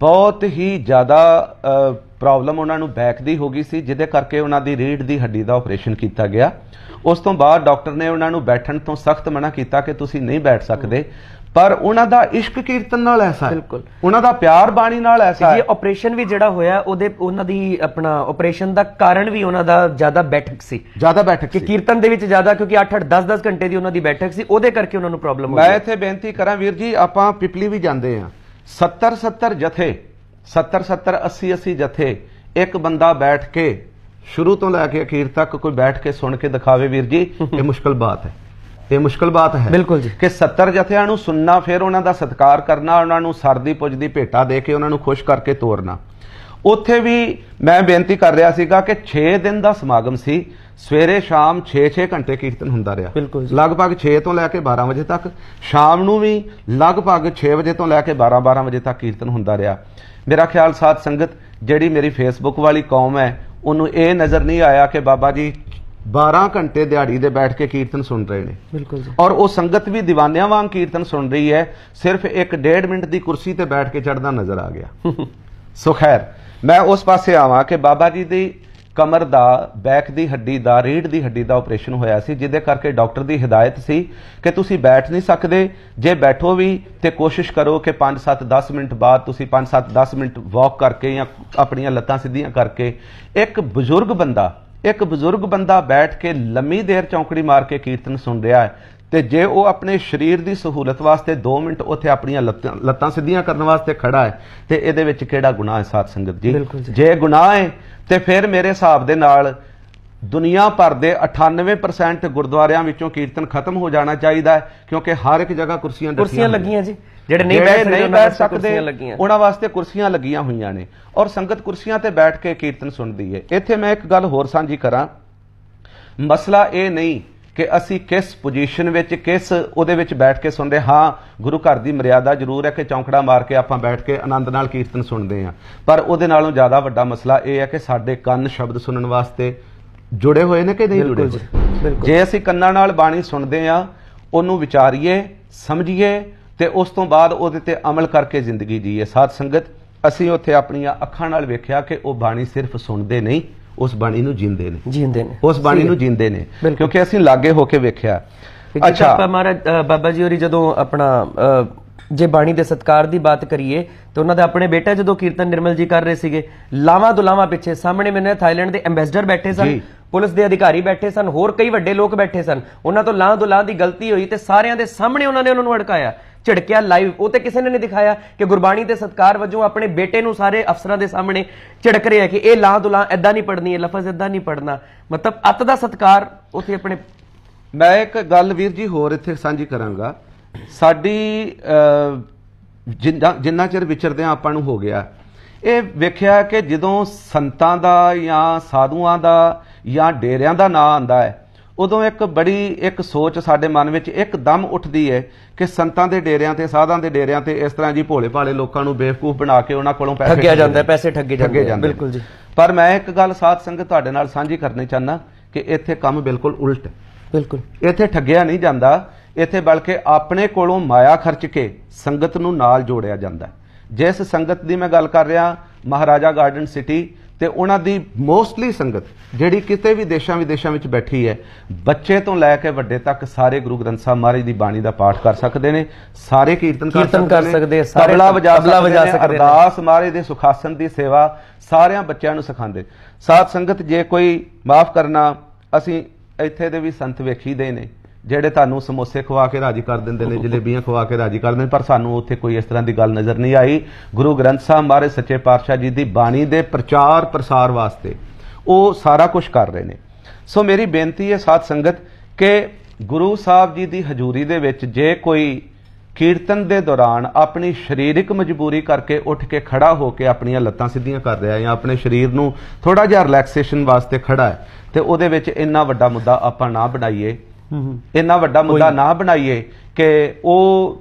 ਬਹੁਤ ਹੀ ਜ਼ਿਆਦਾ ਪ੍ਰੋਬਲਮ ਉਹਨਾਂ ਨੂੰ ਬੈਕ ਦੀ ਹੋ ਗਈ ਸੀ ਜਿਹਦੇ ਕਰਕੇ ਉਹਨਾਂ ਦੀ ਰੀੜ ਦੀ ਹੱਡੀ ਦਾ ਆਪਰੇਸ਼ਨ ਕੀਤਾ ਗਿਆ ਉਸ ਤੋਂ ਬਾਅਦ ਡਾਕਟਰ ਨੇ ਉਹਨਾਂ ਨੂੰ ਬੈਠਣ ਤੋਂ ਸਖਤ ਮਨਾ ਕੀਤਾ ਕਿ ਤੁਸੀਂ ਨਹੀਂ ਬੈਠ ਸਕਦੇ ਪਰ ਉਹਨਾਂ ਦਾ ਇਸ਼ਕ ਕੀਰਤਨ ਨਾਲ ਐਸਾ ਬਿਲਕੁਲ ਉਹਨਾਂ ਦਾ ਪਿਆਰ ਬਾਣੀ ਨਾਲ ਐਸਾ ਜੀ ਆਪਰੇਸ਼ਨ ਵੀ ਜਿਹੜਾ ਹੋਇਆ ਉਹਦੇ ਉਹਨਾਂ ਦੀ ਆਪਣਾ ਆਪਰੇਸ਼ਨ ਦਾ ਕਾਰਨ ਵੀ ਉਹਨਾਂ ਦਾ ਜ਼ਿਆਦਾ ਬੈਠਕ ਸੀ ਜ਼ਿਆਦਾ ਬੈਠਕ ਸੀ ਕਿ ਕੀਰਤਨ ਦੇ ਵਿੱਚ ਜ਼ਿਆਦਾ ਕਿਉਂਕਿ 8 8 10 10 ਘੰਟੇ ਦੀ ਉਹਨਾਂ ਦੀ ਬੈਠਕ ਸੀ ਉਹਦੇ ਕਰਕੇ ਉਹਨਾਂ ਨੂੰ ਪ੍ਰੋਬਲਮ ਹੋਈ ਮੈਂ ਇੱਥੇ ਬੇਨਤੀ ਕਰਾਂ ਵੀਰ ਜੀ ਆਪਾਂ ਪਿਪਲੀ ਵੀ ਜਾਂਦੇ ਆ 70 70 ਜਥੇ 70 70 80 80 ਜਥੇ ਇੱਕ ਬੰਦਾ ਬੈਠ ਕੇ ਸ਼ੁਰੂ ਤੋਂ ਲੈ ਕੇ ਅਖੀਰ ਤੱਕ ਕੋਈ ਬੈਠ ਕੇ ਸੁਣ ਕੇ ਦਿਖਾਵੇ ਵੀਰ ਜੀ ਇਹ ਮੁਸ਼ਕਲ ਬਾਤ ਹੈ ਇਹ ਮੁਸ਼ਕਲ ਬਾਤ ਹੈ ਬਿਲਕੁਲ ਜੀ ਕਿ 70 ਜਥਿਆਂ ਨੂੰ ਸੁਣਨਾ ਫਿਰ ਉਹਨਾਂ ਦਾ ਸਤਿਕਾਰ ਕਰਨਾ ਉਹਨਾਂ ਨੂੰ ਸਰਦੀ ਪੁੱਜਦੀ ਭੇਟਾ ਦੇ ਕੇ ਉਹਨਾਂ ਨੂੰ ਖੁਸ਼ ਕਰਕੇ ਤੋਰਨਾ ਉੱਥੇ ਵੀ ਮੈਂ ਬੇਨਤੀ ਕਰ ਰਿਹਾ ਸੀਗਾ ਕਿ 6 ਦਿਨ ਦਾ ਸਮਾਗਮ ਸੀ ਸਵੇਰੇ ਸ਼ਾਮ 6-6 ਘੰਟੇ ਕੀਰਤਨ ਹੁੰਦਾ ਰਿਹਾ ਲਗਭਗ 6 ਤੋਂ ਲੈ ਕੇ 12 ਵਜੇ ਤੱਕ ਸ਼ਾਮ ਨੂੰ ਵੀ ਲਗਭਗ 6 ਵਜੇ ਤੋਂ ਲੈ ਕੇ 12-12 ਵਜੇ ਤੱਕ ਕੀਰਤਨ ਹੁੰਦਾ ਰਿਹਾ ਮੇਰਾ ਖਿਆਲ ਸਾਧ ਸੰਗਤ ਜਿਹੜੀ ਮੇਰੀ ਫੇਸਬੁੱਕ ਵਾਲੀ ਕੌਮ ਹੈ ਉਹਨੂੰ ਇਹ ਨਜ਼ਰ ਨਹੀਂ ਆਇਆ ਕਿ ਬਾਬਾ ਜੀ 12 ਘੰਟੇ ਦਿਹਾੜੀ ਦੇ ਬੈਠ ਕੇ ਕੀਰਤਨ ਸੁਣ ਰਹੇ ਨੇ ਬਿਲਕੁਲ ਜੀ ਔਰ ਉਹ ਸੰਗਤ ਵੀ دیਵਾਨਿਆਂ ਵਾਂਗ ਕੀਰਤਨ ਸੁਣ ਰਹੀ ਹੈ ਸਿਰਫ ਇੱਕ ਡੇਢ ਮਿੰਟ ਦੀ ਕੁਰਸੀ ਤੇ ਬੈਠ ਕੇ ਚੜਦਾ ਨਜ਼ਰ ਆ ਗਿਆ ਸੋ ਖੈਰ ਮੈਂ ਉਸ ਪਾਸੇ ਆਵਾਂ ਕਿ ਬਾਬਾ ਜੀ ਦੀ ਕਮਰ ਦਾ ਬੈਕ ਦੀ ਹੱਡੀ ਦਾ ਰੀੜ ਦੀ ਹੱਡੀ ਦਾ ਆਪਰੇਸ਼ਨ ਹੋਇਆ ਸੀ ਜਿਹਦੇ ਕਰਕੇ ਡਾਕਟਰ ਦੀ ਹਦਾਇਤ ਸੀ ਕਿ ਤੁਸੀਂ ਬੈਠ ਨਹੀਂ ਸਕਦੇ ਜੇ ਬੈਠੋ ਵੀ ਤੇ ਕੋਸ਼ਿਸ਼ ਕਰੋ ਕਿ 5-7 10 ਮਿੰਟ ਬਾਅਦ ਤੁਸੀਂ 5-7 10 ਮਿੰਟ ਵਾਕ ਕਰਕੇ ਜਾਂ ਆਪਣੀਆਂ ਲੱਤਾਂ ਸਿੱਧੀਆਂ ਕਰਕੇ ਇੱਕ ਬਜ਼ੁਰਗ ਬੰਦਾ ਇੱਕ ਬਜ਼ੁਰਗ ਬੰਦਾ ਬੈਠ ਕੇ ਲੰਮੀ ਦੇਰ ਚੌਂਕੜੀ ਮਾਰ ਕੇ ਕੀਰਤਨ ਸੁਣ ਰਿਹਾ ਹੈ ਤੇ ਜੇ ਉਹ ਆਪਣੇ ਸਰੀਰ ਦੀ ਸਹੂਲਤ ਵਾਸਤੇ 2 ਮਿੰਟ ਉੱਥੇ ਆਪਣੀਆਂ ਲੱਤਾਂ ਸਿੱਧੀਆਂ ਕਰਨ ਵਾਸਤੇ ਖੜਾ ਹੈ ਤੇ ਇਹਦੇ ਵਿੱਚ ਕਿਹੜਾ ਗੁਨਾਹ ਹੈ ਸਾਧ ਸੰਗਤ ਜੀ ਜੇ ਗੁਨਾਹ ਹੈ ਤੇ ਫਿਰ ਮੇਰੇ ਹਿਸਾਬ ਦੇ ਨਾਲ ਦੁਨੀਆ ਭਰ ਦੇ 98% ਗੁਰਦੁਆਰਿਆਂ ਵਿੱਚੋਂ ਕੀਰਤਨ ਖਤਮ ਹੋ ਜਾਣਾ ਚਾਹੀਦਾ ਹੈ ਕਿਉਂਕਿ ਹਰ ਇੱਕ ਜਗ੍ਹਾ ਕੁਰਸੀਆਂ ਕੁਰਸੀਆਂ ਲੱਗੀਆਂ ਜੀ ਜਿਹੜੇ ਨਹੀਂ ਬੈਠ ਨਹੀਂ ਬੈਠ ਸਕਦੇ ਉਹਨਾਂ ਵਾਸਤੇ ਕੁਰਸੀਆਂ ਲੱਗੀਆਂ ਹੋਈਆਂ ਨੇ ਔਰ ਸੰਗਤ ਕੁਰਸੀਆਂ ਤੇ ਬੈਠ ਕੇ ਕੀਰਤਨ ਸੁਣਦੀ ਹੈ ਇੱਥੇ ਮੈਂ ਇੱਕ ਗੱਲ ਹੋਰ ਸਾਂਝੀ ਕਰਾਂ ਮਸਲਾ ਇਹ ਨਹੀਂ ਕਿ ਅਸੀਂ ਕਿਸ ਪੋਜੀਸ਼ਨ ਵਿੱਚ ਕਿਸ ਉਹਦੇ ਵਿੱਚ ਬੈਠ ਕੇ ਸੁਣਦੇ ਹਾਂ ਗੁਰੂ ਘਰ ਦੀ ਮਰਿਆਦਾ ਜ਼ਰੂਰ ਹੈ ਕਿ ਚੌਂਕੜਾ ਮਾਰ ਕੇ ਆਪਾਂ ਬੈਠ ਕੇ ਆਨੰਦ ਨਾਲ ਕੀਰਤਨ ਸੁਣਦੇ ਹਾਂ ਪਰ ਉਹਦੇ ਨਾਲੋਂ ਜ਼ਿਆਦਾ ਵੱਡਾ ਮਸਲਾ ਇਹ ਹੈ ਕਿ ਸਾਡੇ ਕੰਨ ਸ਼ਬਦ ਸੁਣਨ ਵਾਸਤੇ ਜੁੜੇ ਹੋਏ ਨੇ ਕਿ ਨਹੀਂ ਜੁੜੇ ਜੇ ਅਸੀਂ ਕੰਨਾਂ ਨਾਲ ਬਾਣੀ ਸੁਣਦੇ ਹਾਂ ਉਹਨੂੰ ਵਿਚਾਰੀਏ ਸਮਝੀਏ ਤੇ ਉਸ ਤੋਂ ਬਾਅਦ ਉਹਦੇ ਤੇ ਅਮਲ ਕਰਕੇ ਜ਼ਿੰਦਗੀ ਜੀਏ ਸਾਧ ਸੰਗਤ ਅਸੀਂ ਉੱਥੇ ਆਪਣੀਆਂ ਅੱਖਾਂ ਨਾਲ ਵੇਖਿਆ ਕਿ ਉਹ ਬਾਣੀ ਸਿਰਫ ਸੁਣਦੇ ਨਹੀਂ ਉਸ ਬਾਣੀ ਨੂੰ ਜਿੰਦੇ ਨੇ ਜਿੰਦੇ ਨੇ ਉਸ ਬਾਣੀ ਨੂੰ ਜਿੰਦੇ ਨੇ ਕਿਉਂਕਿ ਅਸੀਂ ਲਾਗੇ ਹੋ ਕੇ ਵੇਖਿਆ ਅੱਛਾ ਆਪਾਂ ਮਹਾਰਾਜ ਬਾਬਾ ਜੀ ਹੋਰੀ ਜਦੋਂ ਆਪਣਾ ਜੇ ਬਾਣੀ ਦੇ ਸਤਕਾਰ ਦੀ ਬਾਤ ਕਰੀਏ ਤਾਂ ਉਹਨਾਂ ਦੇ ਆਪਣੇ ਬੇਟਾ ਜਦੋਂ ਕੀਰਤਨ ਨਿਰਮਲ ਜੀ ਕਰ ਰਹੇ ਸੀਗੇ ਲਾਵਾ ਦੁਲਾਵਾ ਪਿੱਛੇ ਸਾਹਮਣੇ ਮੈਨੂੰ ਥਾਈਲੈਂਡ ਦੇ ਐਮਬੈਸਡਰ ਬੈਠੇ ਸਨ ਪੁਲਿਸ ਦੇ ਅਧਿਕਾਰੀ ਬੈਠੇ ਸਨ ਹੋਰ ਕਈ ਵੱਡੇ ਲੋਕ ਬੈਠੇ ਸਨ ਉਹਨਾਂ ਤੋਂ ਲਾਂ ਦੁਲਾਂ ਦੀ ਗਲਤੀ ਹੋਈ ਤੇ ਸਾਰਿਆਂ ਦੇ ਸਾਹਮਣੇ ਉਹਨਾਂ ਨੇ ਉਹਨਾਂ ਨੂੰ ਅੜਕਾਇਆ ਝਿੜਕਿਆ ਲਾਈਵ ਉਹ ਤੇ ਕਿਸੇ ਨੇ ਨਹੀਂ ਦਿਖਾਇਆ ਕਿ ਗੁਰਬਾਣੀ ਦੇ ਸਤਕਾਰ ਵਜੋਂ ਆਪਣੇ ਬੇਟੇ ਨੂੰ ਸਾਰੇ ਅਫਸਰਾਂ ਦੇ ਸਾਹਮਣੇ ਝਿੜਕ ਰਿਹਾ ਕਿ ਇਹ ਲਾਹ ਦੁਲਾ ਐਦਾਂ ਨਹੀਂ ਪੜਨੀ ਇਹ ਲਫ਼ਜ਼ ਐਦਾਂ ਨਹੀਂ ਪੜਨਾ ਮਤਲਬ ਅਤ ਦਾ ਸਤਕਾਰ ਉਥੇ ਆਪਣੇ ਮੈਂ ਇੱਕ ਗੱਲ ਵੀਰ ਜੀ ਹੋਰ ਇੱਥੇ ਸਾਂਝੀ ਕਰਾਂਗਾ ਸਾਡੀ ਜਿੰਨਾ ਚਿਰ ਆ ਆਪਾਂ ਨੂੰ ਹੋ ਗਿਆ ਇਹ ਵੇਖਿਆ ਕਿ ਜਦੋਂ ਸੰਤਾਂ ਦਾ ਜਾਂ ਸਾਧੂਆਂ ਦਾ ਜਾਂ ਡੇਰਿਆਂ ਦਾ ਨਾਂ ਆਂਦਾ ਹੈ ਉਦੋਂ ਇੱਕ ਬੜੀ ਇੱਕ ਸੋਚ ਸਾਡੇ ਮਨ ਵਿੱਚ ਇੱਕਦਮ ਉੱਠਦੀ ਹੈ ਕਿ ਸੰਤਾਂ ਦੇ ਡੇਰਿਆਂ ਤੇ ਸਾਧਾਂ ਦੇ ਡੇਰਿਆਂ ਤੇ ਇਸ ਤਰ੍ਹਾਂ ਜੀ ਭੋਲੇ ਭਾਲੇ ਲੋਕਾਂ ਨੂੰ ਬੇਵਕੂਫ ਬਣਾ ਕੇ ਉਹਨਾਂ ਕੋਲੋਂ ਪੈਸੇ ਠੱਗਿਆ ਜਾਂਦਾ ਪੈਸੇ ਠੱਗੇ ਜਾਂਦੇ ਬਿਲਕੁਲ ਜੀ ਪਰ ਮੈਂ ਇੱਕ ਗੱਲ ਸਾਧ ਸੰਗਤ ਤੁਹਾਡੇ ਨਾਲ ਸਾਂਝੀ ਕਰਨੀ ਚਾਹਨਾ ਕਿ ਇੱਥੇ ਕੰਮ ਬਿਲਕੁਲ ਉਲਟ ਬਿਲਕੁਲ ਇੱਥੇ ਠੱਗਿਆ ਨਹੀਂ ਜਾਂਦਾ ਇੱਥੇ ਬਲਕਿ ਆਪਣੇ ਕੋਲੋਂ ਮਾਇਆ ਖਰਚ ਕੇ ਸੰਗਤ ਨੂੰ ਨਾਲ ਜੋੜਿਆ ਜਾਂਦਾ ਜਿਸ ਸੰਗਤ ਦੀ ਮੈਂ ਗੱਲ ਕਰ ਰਿਹਾ ਮਹਾਰਾਜਾ ਗਾਰਡਨ ਸਿਟੀ ਤੇ ਉਹਨਾਂ ਦੀ ਮੋਸਟਲੀ ਸੰਗਤ ਜਿਹੜੀ ਕਿਤੇ ਵੀ ਦੇਸ਼ਾਂ ਵਿਦੇਸ਼ਾਂ ਵਿੱਚ ਬੈਠੀ ਹੈ ਬੱਚੇ ਤੋਂ ਲੈ ਕੇ ਵੱਡੇ ਤੱਕ ਸਾਰੇ ਗੁਰੂ ਗ੍ਰੰਥ ਸਾਹਿਬ ਮਹਾਰਾਜ ਦੀ ਬਾਣੀ ਦਾ ਪਾਠ ਕਰ ਸਕਦੇ ਨੇ ਸਾਰੇ ਕੀਰਤਨ ਕਰ ਸਕਦੇ ਸਾਰੇ ਤਬਲਾ ਵਜਾ ਸਕਦੇ ਨੇ ਅਰਦਾਸ ਮਹਾਰਾਜ ਦੇ ਸੁਖਾਸਨ ਦੀ ਸੇਵਾ ਸਾਰਿਆਂ ਬੱਚਿਆਂ ਨੂੰ ਸਿਖਾਉਂਦੇ ਸਾਧ ਸੰਗਤ ਜੇ ਕੋਈ ਮਾਫ ਕਰਨਾ ਅਸੀਂ ਇੱਥੇ ਦੇ ਵੀ ਸੰਤ ਵੇਖੀਦੇ ਨੇ ਜਿਹੜੇ ਤੁਹਾਨੂੰ ਸਮੋਸੇ ਖਵਾ ਕੇ ਰਾਜੀ ਕਰ ਦਿੰਦੇ ਨੇ ਜਲੇਬੀਆਂ ਖਵਾ ਕੇ ਰਾਜੀ ਕਰ ਦਿੰਦੇ ਪਰ ਸਾਨੂੰ ਉੱਥੇ ਕੋਈ ਇਸ ਤਰ੍ਹਾਂ ਦੀ ਗੱਲ ਨਜ਼ਰ ਨਹੀਂ ਆਈ ਗੁਰੂ ਗ੍ਰੰਥ ਸਾਹਿਬ ਮਾਰੇ ਸੱਚੇ ਪਾਤਸ਼ਾਹ ਜੀ ਦੀ ਬਾਣੀ ਦੇ ਪ੍ਰਚਾਰ ਪ੍ਰਸਾਰ ਵਾਸਤੇ ਉਹ ਸਾਰਾ ਕੁਝ ਕਰ ਰਹੇ ਨੇ ਸੋ ਮੇਰੀ ਬੇਨਤੀ ਹੈ ਸਾਧ ਸੰਗਤ ਕਿ ਗੁਰੂ ਸਾਹਿਬ ਜੀ ਦੀ ਹਜ਼ੂਰੀ ਦੇ ਵਿੱਚ ਜੇ ਕੋਈ ਕੀਰਤਨ ਦੇ ਦੌਰਾਨ ਆਪਣੀ ਸਰੀਰਕ ਮਜਬੂਰੀ ਕਰਕੇ ਉੱਠ ਕੇ ਖੜਾ ਹੋ ਕੇ ਆਪਣੀਆਂ ਲੱਤਾਂ ਸਿੱਧੀਆਂ ਕਰ ਰਿਹਾ ਜਾਂ ਆਪਣੇ ਸਰੀਰ ਨੂੰ ਥੋੜਾ ਜਿਹਾ ਰਿਲੈਕਸੇਸ਼ਨ ਵਾਸਤੇ ਖੜਾ ਹੈ ਤੇ ਉਹਦੇ ਵਿੱਚ ਇੰਨਾ ਵੱਡਾ ਮੁੱਦਾ ਆਪਾਂ ਨਾ ਬਣਾਈਏ ਇੰਨਾ ਵੱਡਾ ਮੁੱਦਾ ਨਾ ਬਣਾਈਏ ਕਿ ਉਹ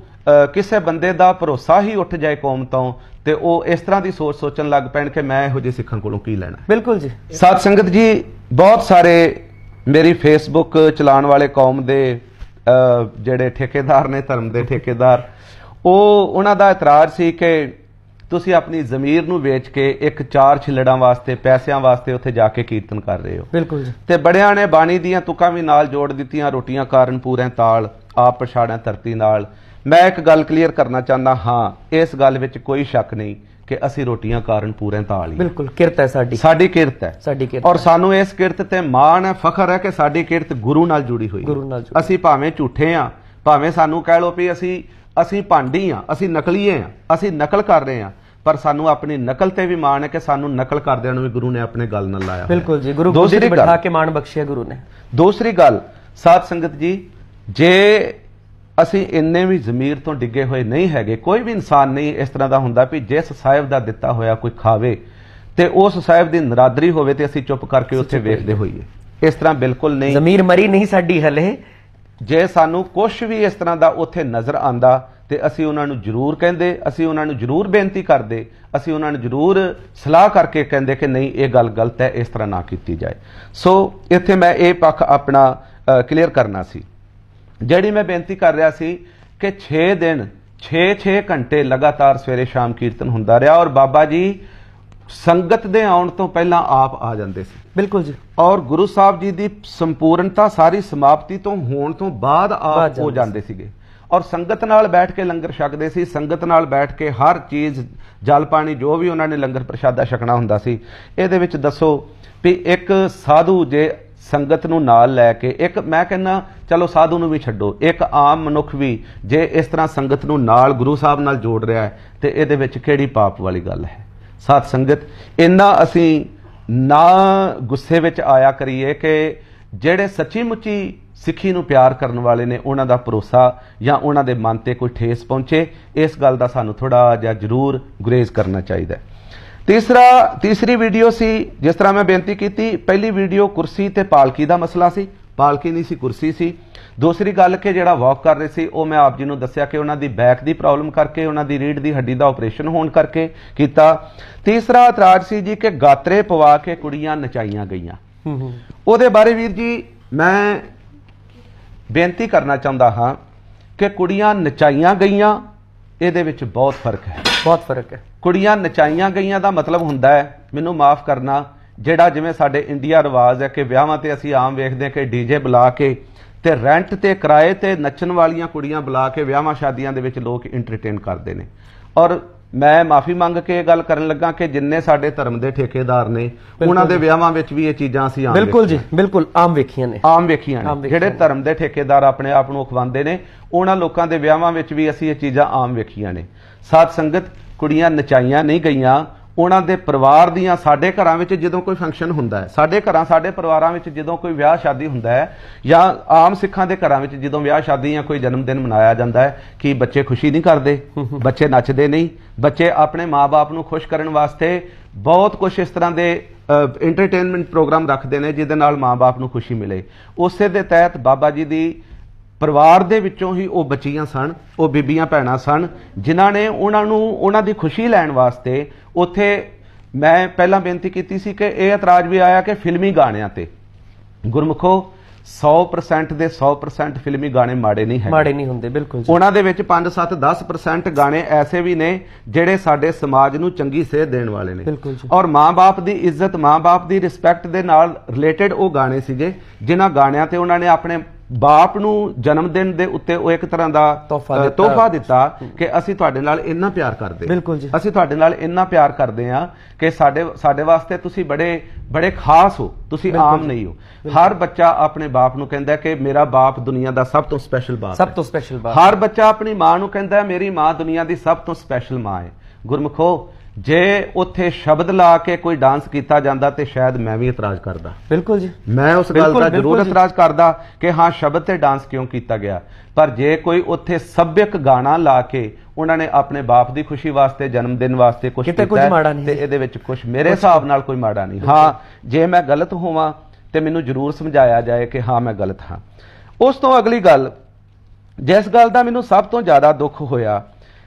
ਕਿਸੇ ਬੰਦੇ ਦਾ ਭਰੋਸਾ ਹੀ ਉੱਠ ਜਾਏ ਕੌਮ ਤੋਂ ਤੇ ਉਹ ਇਸ ਤਰ੍ਹਾਂ ਦੀ ਸੋਚ ਸੋਚਣ ਲੱਗ ਪੈਣ ਕਿ ਮੈਂ ਇਹੋ ਜਿਹੇ ਸਿੱਖਾਂ ਕੋਲੋਂ ਕੀ ਲੈਣਾ ਬਿਲਕੁਲ ਜੀ ਸਾਧ ਸੰਗਤ ਜੀ ਬਹੁਤ ਸਾਰੇ ਮੇਰੀ ਫੇਸਬੁੱਕ ਚਲਾਉਣ ਵਾਲੇ ਕੌਮ ਦੇ ਜਿਹੜੇ ਠੇਕੇਦਾਰ ਨੇ ਧਰਮ ਦੇ ਠੇਕੇਦਾਰ ਉਹ ਉਹਨਾਂ ਦਾ ਇਤਰਾਜ਼ ਸੀ ਕਿ ਤੁਸੀਂ ਆਪਣੀ ਜ਼ਮੀਰ ਨੂੰ ਵੇਚ ਕੇ ਇੱਕ ਚਾਰ ਛਿਲੜਾਂ ਵਾਸਤੇ ਪੈਸਿਆਂ ਵਾਸਤੇ ਉੱਥੇ ਜਾ ਕੇ ਕੀਰਤਨ ਕਰ ਰਹੇ ਹੋ ਬਿਲਕੁਲ ਜੀ ਤੇ ਬੜਿਆਂ ਨੇ ਬਾਣੀ ਦੀਆਂ ਤੁਕਾਂ ਵੀ ਨਾਲ ਜੋੜ ਦਿੱਤੀਆਂ ਰੋਟੀਆਂ ਕਾਰਨ ਪੂਰੇ ਤਾਲ ਆਪ ਪਛਾੜਾਂ ਧਰਤੀ ਨਾਲ ਮੈਂ ਇੱਕ ਗੱਲ ਕਲੀਅਰ ਕਰਨਾ ਚਾਹੁੰਦਾ ਹਾਂ ਇਸ ਗੱਲ ਵਿੱਚ ਕੋਈ ਸ਼ੱਕ ਨਹੀਂ ਕਿ ਅਸੀਂ ਰੋਟੀਆਂ ਕਾਰਨ ਪੂਰੇ ਤਾਲ ਹੀ ਬਿਲਕੁਲ ਕਿਰਤ ਹੈ ਸਾਡੀ ਸਾਡੀ ਕਿਰਤ ਹੈ ਸਾਡੀ ਕਿਰਤ ਔਰ ਸਾਨੂੰ ਇਸ ਕਿਰਤ ਤੇ ਮਾਣ ਹੈ ਫਖਰ ਹੈ ਕਿ ਸਾਡੀ ਕਿਰਤ ਗੁਰੂ ਨਾਲ ਜੁੜੀ ਹੋਈ ਹੈ ਅਸੀਂ ਭਾਵੇਂ ਝੂਠੇ ਆ ਭਾਵੇਂ ਸਾਨੂੰ ਕਹਿ ਲੋ ਵੀ ਅਸੀਂ ਅਸੀਂ ਭਾਂਡੀ ਆ ਅਸੀਂ ਨਕਲੀਏ ਆ ਅਸੀਂ ਨਕਲ ਕਰ ਰਹੇ ਆ ਪਰ ਸਾਨੂੰ ਆਪਣੀ ਨਕਲ ਤੇ ਵੀ ਮਾਣ ਹੈ ਕਿ ਸਾਨੂੰ ਨਕਲ ਕਰਦਿਆਂ ਨੂੰ ਵੀ ਗੁਰੂ ਨੇ ਆਪਣੇ ਗੱਲ ਨਾਲ ਲਾਇਆ ਬਿਲਕੁਲ ਜੀ ਗੁਰੂ ਗੋਬਿੰਦ ਜੀ ਬਿਠਾ ਕੇ ਮਾਣ ਬਖਸ਼ਿਆ ਗੁਰੂ ਨੇ ਦੂਸਰੀ ਗੱਲ ਸਾਧ ਸੰਗਤ ਜੀ ਜੇ ਅਸੀਂ ਇੰਨੇ ਵੀ ਜ਼ਮੀਰ ਤੋਂ ਡਿੱਗੇ ਹੋਏ ਨਹੀਂ ਹੈਗੇ ਕੋਈ ਵੀ ਇਨਸਾਨ ਨਹੀਂ ਇਸ ਤਰ੍ਹਾਂ ਦਾ ਹੁੰਦਾ ਵੀ ਜਿਸ ਸਾਹਿਬ ਦਾ ਦਿੱਤਾ ਹੋਇਆ ਕੋਈ ਖਾਵੇ ਤੇ ਉਸ ਸਾਹਿਬ ਦੀ ਨਰਾਦਰੀ ਹੋਵੇ ਤੇ ਅਸੀਂ ਚੁੱਪ ਕਰਕੇ ਉੱਥੇ ਵੇਖਦੇ ਹੋਈਏ ਇਸ ਤਰ੍ਹਾਂ ਬਿਲਕੁਲ ਨਹੀਂ ਜ਼ਮੀਰ ਮਰੀ ਨਹੀਂ ਸਾਡੀ ਹਲੇ ਜੇ ਸਾਨੂੰ ਕੁਝ ਵੀ ਇਸ ਤਰ੍ਹਾਂ ਦਾ ਉੱਥੇ ਨਜ਼ਰ ਆਂਦਾ ਤੇ ਅਸੀਂ ਉਹਨਾਂ ਨੂੰ ਜ਼ਰੂਰ ਕਹਿੰਦੇ ਅਸੀਂ ਉਹਨਾਂ ਨੂੰ ਜ਼ਰੂਰ ਬੇਨਤੀ ਕਰਦੇ ਅਸੀਂ ਉਹਨਾਂ ਨੂੰ ਜ਼ਰੂਰ ਸਲਾਹ ਕਰਕੇ ਕਹਿੰਦੇ ਕਿ ਨਹੀਂ ਇਹ ਗੱਲ ਗਲਤ ਹੈ ਇਸ ਤਰ੍ਹਾਂ ਨਾ ਕੀਤੀ ਜਾਏ ਸੋ ਇੱਥੇ ਮੈਂ ਇਹ ਪੱਖ ਆਪਣਾ ਕਲੀਅਰ ਕਰਨਾ ਸੀ ਜਿਹੜੀ ਮੈਂ ਬੇਨਤੀ ਕਰ ਰਿਹਾ ਸੀ ਕਿ 6 ਦਿਨ 6-6 ਘੰਟੇ ਲਗਾਤਾਰ ਸਵੇਰੇ ਸ਼ਾਮ ਕੀਰਤਨ ਹੁੰਦਾ ਰਿਹਾ ਔਰ ਬਾਬਾ ਜੀ ਸੰਗਤ ਦੇ ਆਉਣ ਤੋਂ ਪਹਿਲਾਂ ਆਪ ਆ ਜਾਂਦੇ ਸੀ ਬਿਲਕੁਲ ਜੀ ਔਰ ਗੁਰੂ ਸਾਹਿਬ ਜੀ ਦੀ ਸੰਪੂਰਨਤਾ ਸਾਰੀ ਸਮਾਪਤੀ ਤੋਂ ਹੋਣ ਤੋਂ ਬਾਅਦ ਆਪ ਹੋ ਜਾਂਦੇ ਸੀਗੇ ਔਰ ਸੰਗਤ ਨਾਲ ਬੈਠ ਕੇ ਲੰਗਰ ਛਕਦੇ ਸੀ ਸੰਗਤ ਨਾਲ ਬੈਠ ਕੇ ਹਰ ਚੀਜ਼ ਜਲ ਪਾਣੀ ਜੋ ਵੀ ਉਹਨਾਂ ਨੇ ਲੰਗਰ ਪ੍ਰਸ਼ਾਦਾ ਛਕਣਾ ਹੁੰਦਾ ਸੀ ਇਹਦੇ ਵਿੱਚ ਦੱਸੋ ਵੀ ਇੱਕ ਸਾਧੂ ਜੇ ਸੰਗਤ ਨੂੰ ਨਾਲ ਲੈ ਕੇ ਇੱਕ ਮੈਂ ਕਹਿੰਨਾ ਚਲੋ ਸਾਧੂ ਨੂੰ ਵੀ ਛੱਡੋ ਇੱਕ ਆਮ ਮਨੁੱਖ ਵੀ ਜੇ ਇਸ ਤਰ੍ਹਾਂ ਸੰਗਤ ਨੂੰ ਨਾਲ ਗੁਰੂ ਸਾਹਿਬ ਨਾਲ ਜੋੜ ਰਿਹਾ ਹੈ ਤੇ ਇਹਦੇ ਵਿੱਚ ਕਿਹੜੀ ਪਾਪ ਵਾਲੀ ਗੱਲ ਹੈ ਸਾਧ ਸੰਗਤ ਇੰਨਾ ਅਸੀਂ ਨਾ ਗੁੱਸੇ ਵਿੱਚ ਆਇਆ ਕਰੀਏ ਕਿ ਜਿਹੜੇ ਸੱਚੀ ਮੁੱਚੀ ਸਿੱਖੀ ਨੂੰ ਪਿਆਰ ਕਰਨ ਵਾਲੇ ਨੇ ਉਹਨਾਂ ਦਾ ਭਰੋਸਾ ਜਾਂ ਉਹਨਾਂ ਦੇ ਮਨ ਤੇ ਕੋਈ ਠੇਸ ਪਹੁੰਚੇ ਇਸ ਗੱਲ ਦਾ ਸਾਨੂੰ ਥੋੜਾ ਜਿਹਾ ਜ਼ਰੂਰ ਗੁਰੇਜ਼ ਕਰਨਾ ਚਾਹੀਦਾ ਹੈ ਤੀਸਰਾ ਤੀਸਰੀ ਵੀਡੀਓ ਸੀ ਜਿਸ ਤਰ੍ਹਾਂ ਮੈਂ ਬੇਨਤੀ ਕੀਤੀ ਪਹਿਲੀ ਵੀਡੀਓ ਕੁਰਸੀ ਤੇ ਪਾਲਕੀ ਦਾ ਮਸਲਾ ਸੀ ਪਾਲਕੀ ਨਹੀਂ ਸੀ ਕੁਰਸੀ ਸੀ ਦੂਸਰੀ ਗੱਲ ਕਿ ਜਿਹੜਾ ਵਾਕ ਕਰ ਰਹੇ ਸੀ ਉਹ ਮੈਂ ਆਪ ਜੀ ਨੂੰ ਦੱਸਿਆ ਕਿ ਉਹਨਾਂ ਦੀ ਬੈਕ ਦੀ ਪ੍ਰੋਬਲਮ ਕਰਕੇ ਉਹਨਾਂ ਦੀ ਰੀੜ ਦੀ ਹੱਡੀ ਦਾ ਆਪਰੇਸ਼ਨ ਹੋਣ ਕਰਕੇ ਕੀਤਾ ਤੀਸਰਾ ਇਤਰਾਜ਼ ਸੀ ਜੀ ਕਿ ਗਾਤਰੇ ਪਵਾ ਕੇ ਕੁੜੀਆਂ ਨਚਾਈਆਂ ਗਈਆਂ ਹੂੰ ਹੂੰ ਉਹਦੇ ਬਾਰੇ ਵੀਰ ਜੀ ਮੈਂ ਬੇਨਤੀ ਕਰਨਾ ਚਾਹੁੰਦਾ ਹਾਂ ਕਿ ਕੁੜੀਆਂ ਨਚਾਈਆਂ ਗਈਆਂ ਇਹਦੇ ਵਿੱਚ ਬਹੁਤ ਫਰਕ ਹੈ ਬਹੁਤ ਫਰਕ ਹੈ ਕੁੜੀਆਂ ਨਚਾਈਆਂ ਗਈਆਂ ਦਾ ਮਤਲਬ ਹੁੰਦਾ ਹੈ ਮੈਨੂੰ ਮਾਫ ਕਰਨਾ ਜਿਹੜਾ ਜਿਵੇਂ ਸਾਡੇ ਇੰਡੀਆ ਰਿਵਾਜ ਹੈ ਕਿ ਵਿਆਹਾਂ ਤੇ ਅਸੀਂ ਆਮ ਵੇਖਦੇ ਹਾਂ ਕਿ ਡੀਜੇ ਬੁਲਾ ਕੇ ਤੇ ਰੈਂਟ ਤੇ ਕਿਰਾਏ ਤੇ ਨੱਚਣ ਵਾਲੀਆਂ ਕੁੜੀਆਂ ਬੁਲਾ ਕੇ ਵਿਆਹਾਂ ਸ਼ਾਦੀਆਂ ਦੇ ਵਿੱਚ ਲੋਕ ਇੰਟਰਟੇਨ ਕਰਦੇ ਨੇ ਔਰ ਮੈਂ ਮਾਫੀ ਮੰਗ ਕੇ ਇਹ ਗੱਲ ਕਰਨ ਲੱਗਾ ਕਿ ਜਿੰਨੇ ਸਾਡੇ ਧਰਮ ਦੇ ਠੇਕੇਦਾਰ ਨੇ ਉਹਨਾਂ ਦੇ ਵਿਆਹਾਂ ਵਿੱਚ ਵੀ ਇਹ ਚੀਜ਼ਾਂ ਸੀ ਆਮ ਬਿਲਕੁਲ ਜੀ ਬਿਲਕੁਲ ਆਮ ਵੇਖੀਆਂ ਨੇ ਆਮ ਵੇਖੀਆਂ ਨੇ ਜਿਹੜੇ ਧਰਮ ਦੇ ਠੇਕੇਦਾਰ ਆਪਣੇ ਆਪ ਨੂੰ ਅਖਵਾਉਂਦੇ ਨੇ ਉਹਨਾਂ ਲੋਕਾਂ ਦੇ ਵਿਆਹਾਂ ਵਿੱਚ ਵੀ ਅਸੀਂ ਇਹ ਚੀਜ਼ਾਂ ਆਮ ਵੇਖੀਆਂ ਨੇ ਸਾਧ ਸੰਗਤ ਕੁੜੀਆਂ ਨਚਾਈਆਂ ਨਹੀਂ ਗਈਆਂ ਉਹਨਾਂ ਦੇ ਪਰਿਵਾਰ ਦੀਆਂ ਸਾਡੇ ਘਰਾਂ ਵਿੱਚ ਜਦੋਂ ਕੋਈ ਫੰਕਸ਼ਨ ਹੁੰਦਾ ਹੈ ਸਾਡੇ ਘਰਾਂ ਸਾਡੇ ਪਰਿਵਾਰਾਂ ਵਿੱਚ ਜਦੋਂ ਕੋਈ ਵਿਆਹ ਸ਼ਾਦੀ ਹੁੰਦਾ ਹੈ ਜਾਂ ਆਮ ਸਿੱਖਾਂ ਦੇ ਘਰਾਂ ਵਿੱਚ ਜਦੋਂ ਵਿਆਹ ਸ਼ਾਦੀ ਜਾਂ ਕੋਈ ਜਨਮ ਦਿਨ ਮਨਾਇਆ ਜਾਂਦਾ ਹੈ ਕਿ ਬੱਚੇ ਖੁਸ਼ੀ ਨਹੀਂ ਕਰਦੇ ਬੱਚੇ ਨੱਚਦੇ ਨਹੀਂ ਬੱਚੇ ਆਪਣੇ ਮਾਪੇ ਨੂੰ ਖੁਸ਼ ਕਰਨ ਵਾਸਤੇ ਬਹੁਤ ਕੁਝ ਇਸ ਤਰ੍ਹਾਂ ਦੇ ਐਂਟਰਟੇਨਮੈਂਟ ਪ੍ਰੋਗਰਾਮ ਰੱਖਦੇ ਨੇ ਜਿਹਦੇ ਨਾਲ ਮਾਪੇ ਨੂੰ ਖੁਸ਼ੀ ਮਿਲੇ ਉਸੇ ਦੇ ਤਹਿਤ ਬਾਬਾ ਜੀ ਦੀ ਪਰਿਵਾਰ ਦੇ ਵਿੱਚੋਂ ਹੀ ਉਹ ਬੱਚੀਆਂ ਸਨ ਉਹ ਬੀਬੀਆਂ ਭੈਣਾਂ ਸਨ ਜਿਨ੍ਹਾਂ ਨੇ ਉਹਨਾਂ ਨੂੰ ਉਹਨਾਂ ਦੀ ਖੁਸ਼ੀ ਲੈਣ ਵਾਸਤੇ ਉੱਥੇ ਮੈਂ ਪਹਿਲਾਂ ਬੇਨਤੀ ਕੀਤੀ ਸੀ ਕਿ ਇਹ ਇਤਰਾਜ਼ ਵੀ ਆਇਆ ਕਿ ਫਿਲਮੀ ਗਾਣਿਆਂ ਤੇ ਗੁਰਮਖੋ 100% ਦੇ 100% ਫਿਲਮੀ ਗਾਣੇ ਮਾੜੇ ਨਹੀਂ ਹੈ ਮਾੜੇ ਨਹੀਂ ਹੁੰਦੇ ਬਿਲਕੁਲ ਉਹਨਾਂ ਦੇ ਵਿੱਚ 5 7 10% ਗਾਣੇ ਐਸੇ ਵੀ ਨੇ ਜਿਹੜੇ ਸਾਡੇ ਸਮਾਜ ਨੂੰ ਚੰਗੀ ਸੇਧ ਦੇਣ ਵਾਲੇ ਨੇ ਔਰ ਮਾਪੇ ਦੀ ਇੱਜ਼ਤ ਮਾਪੇ ਦੀ ਰਿਸਪੈਕਟ ਦੇ ਨਾਲ ਰਿਲੇਟਡ ਉਹ ਗਾਣੇ ਸੀਗੇ ਜਿਨ੍ਹਾਂ ਗਾਣਿਆਂ ਤੇ ਉਹਨਾਂ ਨੇ ਆਪਣੇ ਬਾਪ ਨੂੰ ਜਨਮ ਦਿਨ ਦੇ ਉੱਤੇ ਉਹ ਇੱਕ ਤਰ੍ਹਾਂ ਦਾ ਤੋਹਫਾ ਦਿੱਤਾ ਕਿ ਅਸੀਂ ਤੁਹਾਡੇ ਨਾਲ ਇੰਨਾ ਪਿਆਰ ਕਰਦੇ ਅਸੀਂ ਤੁਹਾਡੇ ਨਾਲ ਇੰਨਾ ਪਿਆਰ ਕਰਦੇ ਆ ਕਿ ਸਾਡੇ ਸਾਡੇ ਵਾਸਤੇ ਤੁਸੀਂ ਬੜੇ ਬੜੇ ਖਾਸ ਹੋ ਤੁਸੀਂ ਆਮ ਨਹੀਂ ਹੋ ਹਰ ਬੱਚਾ ਆਪਣੇ ਬਾਪ ਨੂੰ ਕਹਿੰਦਾ ਕਿ ਮੇਰਾ ਬਾਪ ਦੁਨੀਆ ਦਾ ਸਭ ਤੋਂ ਸਪੈਸ਼ਲ ਬਾਪ ਸਭ ਤੋਂ ਸਪੈਸ਼ਲ ਬਾਪ ਹਰ ਬੱਚਾ ਆਪਣੀ ਮਾਂ ਨੂੰ ਕਹਿੰਦਾ ਮੇਰੀ ਮਾਂ ਦੁਨੀਆ ਦੀ ਸਭ ਤੋਂ ਸਪੈਸ਼ਲ ਮਾਂ ਹੈ ਗੁਰਮਖੋ ਜੇ ਉੱਥੇ ਸ਼ਬਦ ਲਾ ਕੇ ਕੋਈ ਡਾਂਸ ਕੀਤਾ ਜਾਂਦਾ ਤੇ ਸ਼ਾਇਦ ਮੈਂ ਵੀ ਇਤਰਾਜ਼ ਕਰਦਾ ਬਿਲਕੁਲ ਜੀ ਮੈਂ ਉਸ ਗੱਲ ਦਾ ਜ਼ਰੂਰ ਇਤਰਾਜ਼ ਕਰਦਾ ਕਿ ਹਾਂ ਸ਼ਬਦ ਤੇ ਡਾਂਸ ਕਿਉਂ ਕੀਤਾ ਗਿਆ ਪਰ ਜੇ ਕੋਈ ਉੱਥੇ ਸੱਭਿਅਕ ਗਾਣਾ ਲਾ ਕੇ ਉਹਨਾਂ ਨੇ ਆਪਣੇ ਬਾਪ ਦੀ ਖੁਸ਼ੀ ਵਾਸਤੇ ਜਨਮ ਦਿਨ ਵਾਸਤੇ ਕੁਝ ਕੀਤਾ ਤੇ ਇਹਦੇ ਵਿੱਚ ਕੁਝ ਮੇਰੇ ਹਿਸਾਬ ਨਾਲ ਕੋਈ ਮਾੜਾ ਨਹੀਂ ਹਾਂ ਜੇ ਮੈਂ ਗਲਤ ਹੋਵਾਂ ਤੇ ਮੈਨੂੰ ਜ਼ਰੂਰ ਸਮਝਾਇਆ ਜਾਏ ਕਿ ਹਾਂ ਮੈਂ ਗਲਤ ਹਾਂ ਉਸ ਤੋਂ ਅਗਲੀ ਗੱਲ ਜਿਸ ਗੱਲ ਦਾ ਮੈਨੂੰ ਸਭ ਤੋਂ ਜ਼ਿਆਦਾ ਦੁੱਖ ਹੋਇਆ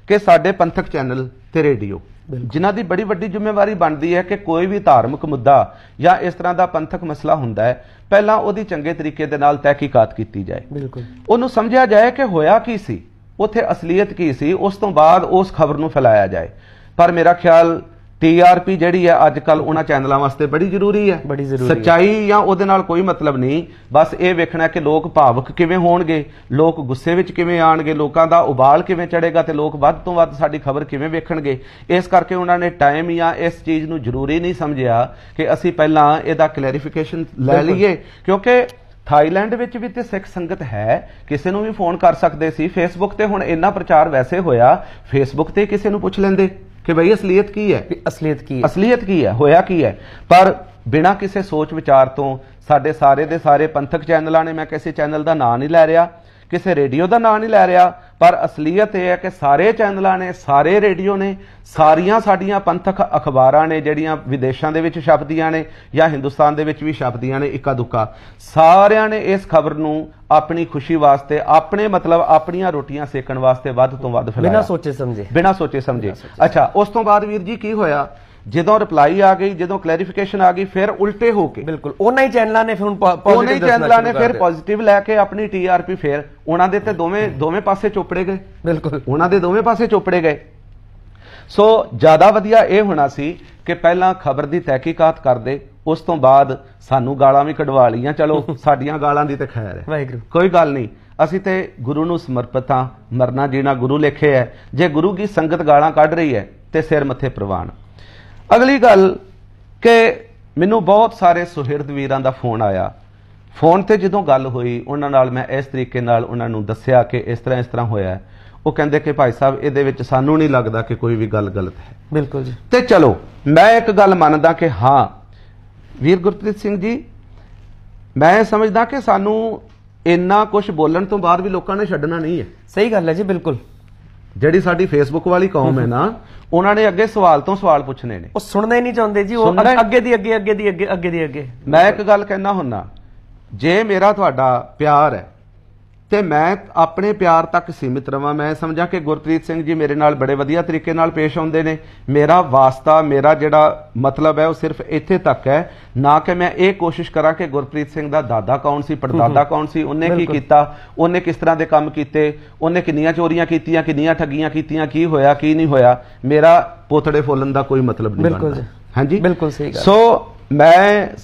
ਕਿ ਸਾਡੇ ਪੰਥਕ ਚੈਨਲ ਤੇ ਰੇਡੀਓ ਜਿਨ੍ਹਾਂ ਦੀ ਬੜੀ ਵੱਡੀ ਜ਼ਿੰਮੇਵਾਰੀ ਬਣਦੀ ਹੈ ਕਿ ਕੋਈ ਵੀ ਧਾਰਮਿਕ ਮੁੱਦਾ ਜਾਂ ਇਸ ਤਰ੍ਹਾਂ ਦਾ ਪੰਥਕ ਮਸਲਾ ਹੁੰਦਾ ਹੈ ਪਹਿਲਾਂ ਉਹਦੀ ਚੰਗੇ ਤਰੀਕੇ ਦੇ ਨਾਲ ਤਹਿਕੀਕਾਤ ਕੀਤੀ ਜਾਏ ਬਿਲਕੁਲ ਉਹਨੂੰ ਸਮਝਿਆ ਜਾਏ ਕਿ ਹੋਇਆ ਕੀ ਸੀ ਉਥੇ ਅਸਲੀਅਤ ਕੀ ਸੀ ਉਸ ਤੋਂ ਬਾਅਦ ਉਸ ਖਬਰ ਨੂੰ ਫੈਲਾਇਆ ਜਾਏ ਪਰ ਮੇਰਾ ਖਿਆਲ ਟੀਆਰਪੀ ਜਿਹੜੀ ਹੈ ਅੱਜ ਕੱਲ ਉਹਨਾਂ ਚੈਨਲਾਂ ਵਾਸਤੇ ਬੜੀ ਜ਼ਰੂਰੀ ਹੈ ਬੜੀ ਜ਼ਰੂਰੀ ਹੈ ਸਚਾਈ ਜਾਂ ਉਹਦੇ ਨਾਲ ਕੋਈ ਮਤਲਬ ਨਹੀਂ ਬਸ ਇਹ ਵੇਖਣਾ ਕਿ ਲੋਕ ਭਾਵਕ ਕਿਵੇਂ ਹੋਣਗੇ ਲੋਕ ਗੁੱਸੇ ਵਿੱਚ ਕਿਵੇਂ ਆਣਗੇ ਲੋਕਾਂ ਦਾ ਉਬਾਲ ਕਿਵੇਂ ਚੜੇਗਾ ਤੇ ਲੋਕ ਵੱਧ ਤੋਂ ਵੱਧ ਸਾਡੀ ਖਬਰ ਕਿਵੇਂ ਵੇਖਣਗੇ ਇਸ ਕਰਕੇ ਉਹਨਾਂ ਨੇ ਟਾਈਮ ਜਾਂ ਇਸ ਚੀਜ਼ ਨੂੰ ਜ਼ਰੂਰੀ ਨਹੀਂ ਸਮਝਿਆ ਕਿ ਅਸੀਂ ਪਹਿਲਾਂ ਇਹਦਾ ਕਲੈਰੀਫਿਕੇਸ਼ਨ ਲੈ ਲਈਏ ਕਿਉਂਕਿ ਥਾਈਲੈਂਡ ਵਿੱਚ ਵੀ ਤੇ ਸਿੱਖ ਸੰਗਤ ਹੈ ਕਿਸੇ ਨੂੰ ਵੀ ਫੋਨ ਕਰ ਸਕਦੇ ਸੀ ਫੇਸਬੁੱਕ ਤੇ ਹੁਣ ਇੰਨਾ ਪ੍ਰਚਾਰ ਵੈਸੇ ਹੋਇਆ ਫੇਸਬੁੱਕ ਤੇ ਕਿਸੇ ਨੂੰ ਪੁੱਛ ਲੈਂਦੇ ਕਿ ਭਈ ਅਸਲੀਅਤ ਕੀ ਹੈ ਕਿ ਅਸਲੀਅਤ ਕੀ ਹੈ ਅਸਲੀਅਤ ਕੀ ਹੈ ਹੋਇਆ ਕੀ ਹੈ ਪਰ ਬਿਨਾ ਕਿਸੇ ਸੋਚ ਵਿਚਾਰ ਤੋਂ ਸਾਡੇ ਸਾਰੇ ਦੇ ਸਾਰੇ ਪੰਥਕ ਚੈਨਲਾਂ ਨੇ ਮੈਂ ਕਿਸੇ ਚੈਨਲ ਦਾ ਨਾਂ ਨਹੀਂ ਲੈ ਰਿਹਾ ਕਿਸੇ ਰੇਡੀਓ ਦਾ ਨਾਂ ਨਹੀਂ ਲੈ ਰਿਹਾ ਪਰ ਅਸਲੀਅਤ ਇਹ ਹੈ ਕਿ ਸਾਰੇ ਚੈਨਲਾਂ ਨੇ ਸਾਰੇ ਰੇਡੀਓ ਨੇ ਸਾਰੀਆਂ ਸਾਡੀਆਂ ਪੰਥਕ ਅਖਬਾਰਾਂ ਨੇ ਜਿਹੜੀਆਂ ਵਿਦੇਸ਼ਾਂ ਦੇ ਵਿੱਚ ਛਪਦੀਆਂ ਨੇ ਜਾਂ ਹਿੰਦੁਸਤਾਨ ਦੇ ਵਿੱਚ ਵੀ ਛਪਦੀਆਂ ਨੇ ਇੱਕਾ ਦੁੱਕਾ ਸਾਰਿਆਂ ਨੇ ਇਸ ਖਬਰ ਨੂੰ ਆਪਣੀ ਖੁਸ਼ੀ ਵਾਸਤੇ ਆਪਣੇ ਮਤਲਬ ਆਪਣੀਆਂ ਰੋਟੀਆਂ ਸੇਕਣ ਵਾਸਤੇ ਵੱਧ ਤੋਂ ਵੱਧ ਫੈਲਾਇਆ ਬਿਨਾਂ ਸੋਚੇ ਸਮਝੇ ਬਿਨਾਂ ਸੋਚੇ ਸਮਝੇ ਅੱਛਾ ਉਸ ਤੋਂ ਬਾਅਦ ਵੀਰ ਜੀ ਕੀ ਹੋਇਆ ਜਦੋਂ ਰਿਪਲਾਈ ਆ ਗਈ ਜਦੋਂ ਕਲੈਰੀਫਿਕੇਸ਼ਨ ਆ ਗਈ ਫਿਰ ਉਲਟੇ ਹੋ ਕੇ ਬਿਲਕੁਲ ਉਹਨਾਂ ਹੀ ਚੈਨਲਾਂ ਨੇ ਫਿਰ ਹੁਣ ਪੋਜ਼ਿਟਿਵ ਉਹਨਾਂ ਹੀ ਚੈਨਲਾਂ ਨੇ ਫਿਰ ਪੋਜ਼ਿਟਿਵ ਲੈ ਕੇ ਆਪਣੀ ਟੀਆਰਪੀ ਫਿਰ ਉਹਨਾਂ ਦੇ ਤੇ ਦੋਵੇਂ ਦੋਵੇਂ ਪਾਸੇ ਚੋਪੜੇ ਗਏ ਬਿਲਕੁਲ ਉਹਨਾਂ ਦੇ ਦੋਵੇਂ ਪਾਸੇ ਚੋਪੜੇ ਗਏ ਸੋ ਜ਼ਿਆਦਾ ਵਧੀਆ ਇਹ ਹੋਣਾ ਸੀ ਕਿ ਪਹਿਲਾਂ ਖਬਰ ਦੀ ਤਹਿਕੀਕਾਤ ਕਰਦੇ ਉਸ ਤੋਂ ਬਾਅਦ ਸਾਨੂੰ ਗਾਲਾਂ ਵੀ ਕਢਵਾ ਲਈਆਂ ਚਲੋ ਸਾਡੀਆਂ ਗਾਲਾਂ ਦੀ ਤੇ ਖੈਰ ਹੈ ਵਾਹਿਗੁਰੂ ਕੋਈ ਗੱਲ ਨਹੀਂ ਅਸੀਂ ਤੇ ਗੁਰੂ ਨੂੰ ਸਮਰਪਤਾਂ ਮਰਨਾ ਜੀਣਾ ਗੁਰੂ ਲਿਖੇ ਹੈ ਜੇ ਗੁਰੂ ਦੀ ਸੰਗਤ ਗਾਲਾਂ ਕੱਢ ਰਹੀ ਹੈ ਤੇ ਸਿਰ ਮੱਥੇ ਪ੍ਰਵਾਨ ਅਗਲੀ ਗੱਲ ਕਿ ਮੈਨੂੰ ਬਹੁਤ ਸਾਰੇ ਸੁਹਿਰਦ ਵੀਰਾਂ ਦਾ ਫੋਨ ਆਇਆ ਫੋਨ ਤੇ ਜਦੋਂ ਗੱਲ ਹੋਈ ਉਹਨਾਂ ਨਾਲ ਮੈਂ ਇਸ ਤਰੀਕੇ ਨਾਲ ਉਹਨਾਂ ਨੂੰ ਦੱਸਿਆ ਕਿ ਇਸ ਤਰ੍ਹਾਂ ਇਸ ਤਰ੍ਹਾਂ ਹੋਇਆ ਉਹ ਕਹਿੰਦੇ ਕਿ ਭਾਈ ਸਾਹਿਬ ਇਹਦੇ ਵਿੱਚ ਸਾਨੂੰ ਨਹੀਂ ਲੱਗਦਾ ਕਿ ਕੋਈ ਵੀ ਗੱਲ ਗਲਤ ਹੈ ਬਿਲਕੁਲ ਜੀ ਤੇ ਚਲੋ ਮੈਂ ਇੱਕ ਗੱਲ ਮੰਨਦਾ ਕਿ ਹਾਂ ਵੀਰ ਗੁਰਪ੍ਰੀਤ ਸਿੰਘ ਜੀ ਮੈਂ ਸਮਝਦਾ ਕਿ ਸਾਨੂੰ ਇੰਨਾ ਕੁਝ ਬੋਲਣ ਤੋਂ ਬਾਅਦ ਵੀ ਲੋਕਾਂ ਨੇ ਛੱਡਣਾ ਨਹੀਂ ਹੈ ਸਹੀ ਗੱਲ ਹੈ ਜੀ ਬਿਲਕੁਲ ਜਿਹੜੀ ਸਾਡੀ ਫੇਸਬੁੱਕ ਵਾਲੀ ਕੌਮ ਹੈ ਨਾ ਉਹਨਾਂ ਨੇ ਅੱਗੇ ਸਵਾਲ ਤੋਂ ਸਵਾਲ ਪੁੱਛਣੇ ਨੇ ਉਹ ਸੁਣਨਾ ਹੀ ਨਹੀਂ ਚਾਹੁੰਦੇ ਜੀ ਉਹ ਅੱਗੇ ਦੀ ਅੱਗੇ ਅੱਗੇ ਦੀ ਅੱਗੇ ਅੱਗੇ ਦੀ ਅੱਗੇ ਮੈਂ ਇੱਕ ਗੱਲ ਕਹਿਣਾ ਹੁੰਨਾ ਜੇ ਮੇਰਾ ਤੁਹਾਡਾ ਪਿਆਰ ਹੈ ਤੇ ਮੈਂ ਆਪਣੇ ਪਿਆਰ ਤੱਕ ਸੀਮਿਤ ਰਵਾਂ ਮੈਂ ਸਮਝਾਂ ਕਿ ਗੁਰਪ੍ਰੀਤ ਸਿੰਘ ਜੀ ਮੇਰੇ ਨਾਲ ਬੜੇ ਵਧੀਆ ਤਰੀਕੇ ਨਾਲ ਪੇਸ਼ ਆਉਂਦੇ ਨੇ ਮੇਰਾ ਵਾਸਤਾ ਮੇਰਾ ਜਿਹੜਾ ਮਤਲਬ ਹੈ ਉਹ ਸਿਰਫ ਇੱਥੇ ਤੱਕ ਹੈ ਨਾ ਕਿ ਮੈਂ ਇਹ ਕੋਸ਼ਿਸ਼ ਕਰਾਂ ਕਿ ਗੁਰਪ੍ਰੀਤ ਸਿੰਘ ਦਾ ਦਾਦਾ ਕੌਣ ਸੀ ਪੜਦਾਦਾ ਕੌਣ ਸੀ ਉਹਨੇ ਕੀ ਕੀਤਾ ਉਹਨੇ ਕਿਸ ਤਰ੍ਹਾਂ ਦੇ ਕੰਮ ਕੀਤੇ ਉਹਨੇ ਕਿੰਨੀਆਂ ਚੋਰੀਆਂ ਕੀਤੀਆਂ ਕਿੰਨੀਆਂ ਠੱਗੀਆਂ ਕੀਤੀਆਂ ਕੀ ਹੋਇਆ ਕੀ ਨਹੀਂ ਹੋਇਆ ਮੇਰਾ ਪੋਥੜੇ ਫੋਲਣ ਦਾ ਕੋਈ ਮਤਲਬ ਨਹੀਂ ਬਣਦਾ ਹਾਂਜੀ ਬਿਲਕੁਲ ਸਹੀ ਗੱਲ ਸੋ ਮੈਂ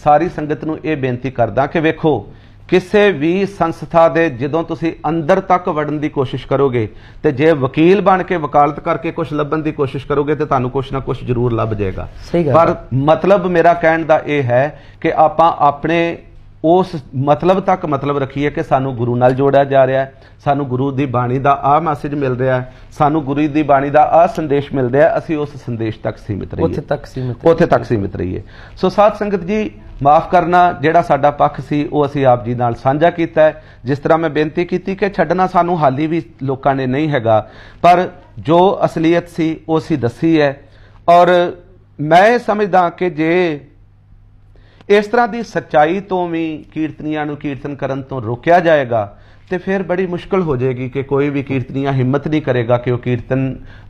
ਸਾਰੀ ਸੰਗਤ ਨੂੰ ਇਹ ਬੇਨਤੀ ਕਰਦਾ ਕਿ ਵੇਖੋ ਕਿਸੇ ਵੀ ਸੰਸਥਾ ਦੇ ਜਦੋਂ ਤੁਸੀਂ ਅੰਦਰ ਤੱਕ ਵੜਨ ਦੀ ਕੋਸ਼ਿਸ਼ ਕਰੋਗੇ ਤੇ ਜੇ ਵਕੀਲ ਬਣ ਕੇ ਵਕਾਲਤ ਕਰਕੇ ਕੁਝ ਲੱਭਣ ਦੀ ਕੋਸ਼ਿਸ਼ ਕਰੋਗੇ ਤੇ ਤੁਹਾਨੂੰ ਕੁਝ ਨਾ ਕੁਝ ਜ਼ਰੂਰ ਲੱਭ ਜਾਏਗਾ ਪਰ ਮਤਲਬ ਮੇਰਾ ਕਹਿਣ ਦਾ ਇਹ ਹੈ ਕਿ ਆਪਾਂ ਆਪਣੇ ਉਸ ਮਤਲਬ ਤੱਕ ਮਤਲਬ ਰੱਖੀਏ ਕਿ ਸਾਨੂੰ ਗੁਰੂ ਨਾਲ ਜੋੜਿਆ ਜਾ ਰਿਹਾ ਹੈ ਸਾਨੂੰ ਗੁਰੂ ਦੀ ਬਾਣੀ ਦਾ ਆ ਮੈਸੇਜ ਮਿਲ ਰਿਹਾ ਹੈ ਸਾਨੂੰ ਗੁਰੂ ਦੀ ਬਾਣੀ ਦਾ ਆ ਸੰਦੇਸ਼ ਮਿਲ ਰਿਹਾ ਅਸੀਂ ਉਸ ਸੰਦੇਸ਼ ਤੱਕ ਸੀਮਿਤ ਰਹੀਏ ਉੱਥੇ ਤੱਕ ਸੀਮਿਤ ਉੱਥੇ ਤੱਕ ਸੀਮਿਤ ਰਹੀਏ ਸੋ ਸਾਧ ਸੰਗਤ ਜੀ ਮਾਫ ਕਰਨਾ ਜਿਹੜਾ ਸਾਡਾ ਪੱਖ ਸੀ ਉਹ ਅਸੀਂ ਆਪ ਜੀ ਨਾਲ ਸਾਂਝਾ ਕੀਤਾ ਹੈ ਜਿਸ ਤਰ੍ਹਾਂ ਮੈਂ ਬੇਨਤੀ ਕੀਤੀ ਕਿ ਛੱਡਣਾ ਸਾਨੂੰ ਹਾਲੀ ਵੀ ਲੋਕਾਂ ਨੇ ਨਹੀਂ ਹੈਗਾ ਪਰ ਜੋ ਅਸਲੀਅਤ ਸੀ ਉਹ ਸੀ ਦੱਸੀ ਹੈ ਔਰ ਮੈਂ ਸਮਝਦਾ ਕਿ ਜੇ ਇਸ ਤਰ੍ਹਾਂ ਦੀ ਸੱਚਾਈ ਤੋਂ ਵੀ ਕੀਰਤਨੀਆਂ ਨੂੰ ਕੀਰਤਨ ਕਰਨ ਤੋਂ ਰੋਕਿਆ ਜਾਏਗਾ ਤੇ ਫਿਰ ਬੜੀ ਮੁਸ਼ਕਲ ਹੋ ਜਾਏਗੀ ਕਿ ਕੋਈ ਵੀ ਕੀਰਤਨੀਆ ਹਿੰਮਤ ਨਹੀਂ ਕਰੇਗਾ ਕਿ ਉਹ ਕੀਰਤਨ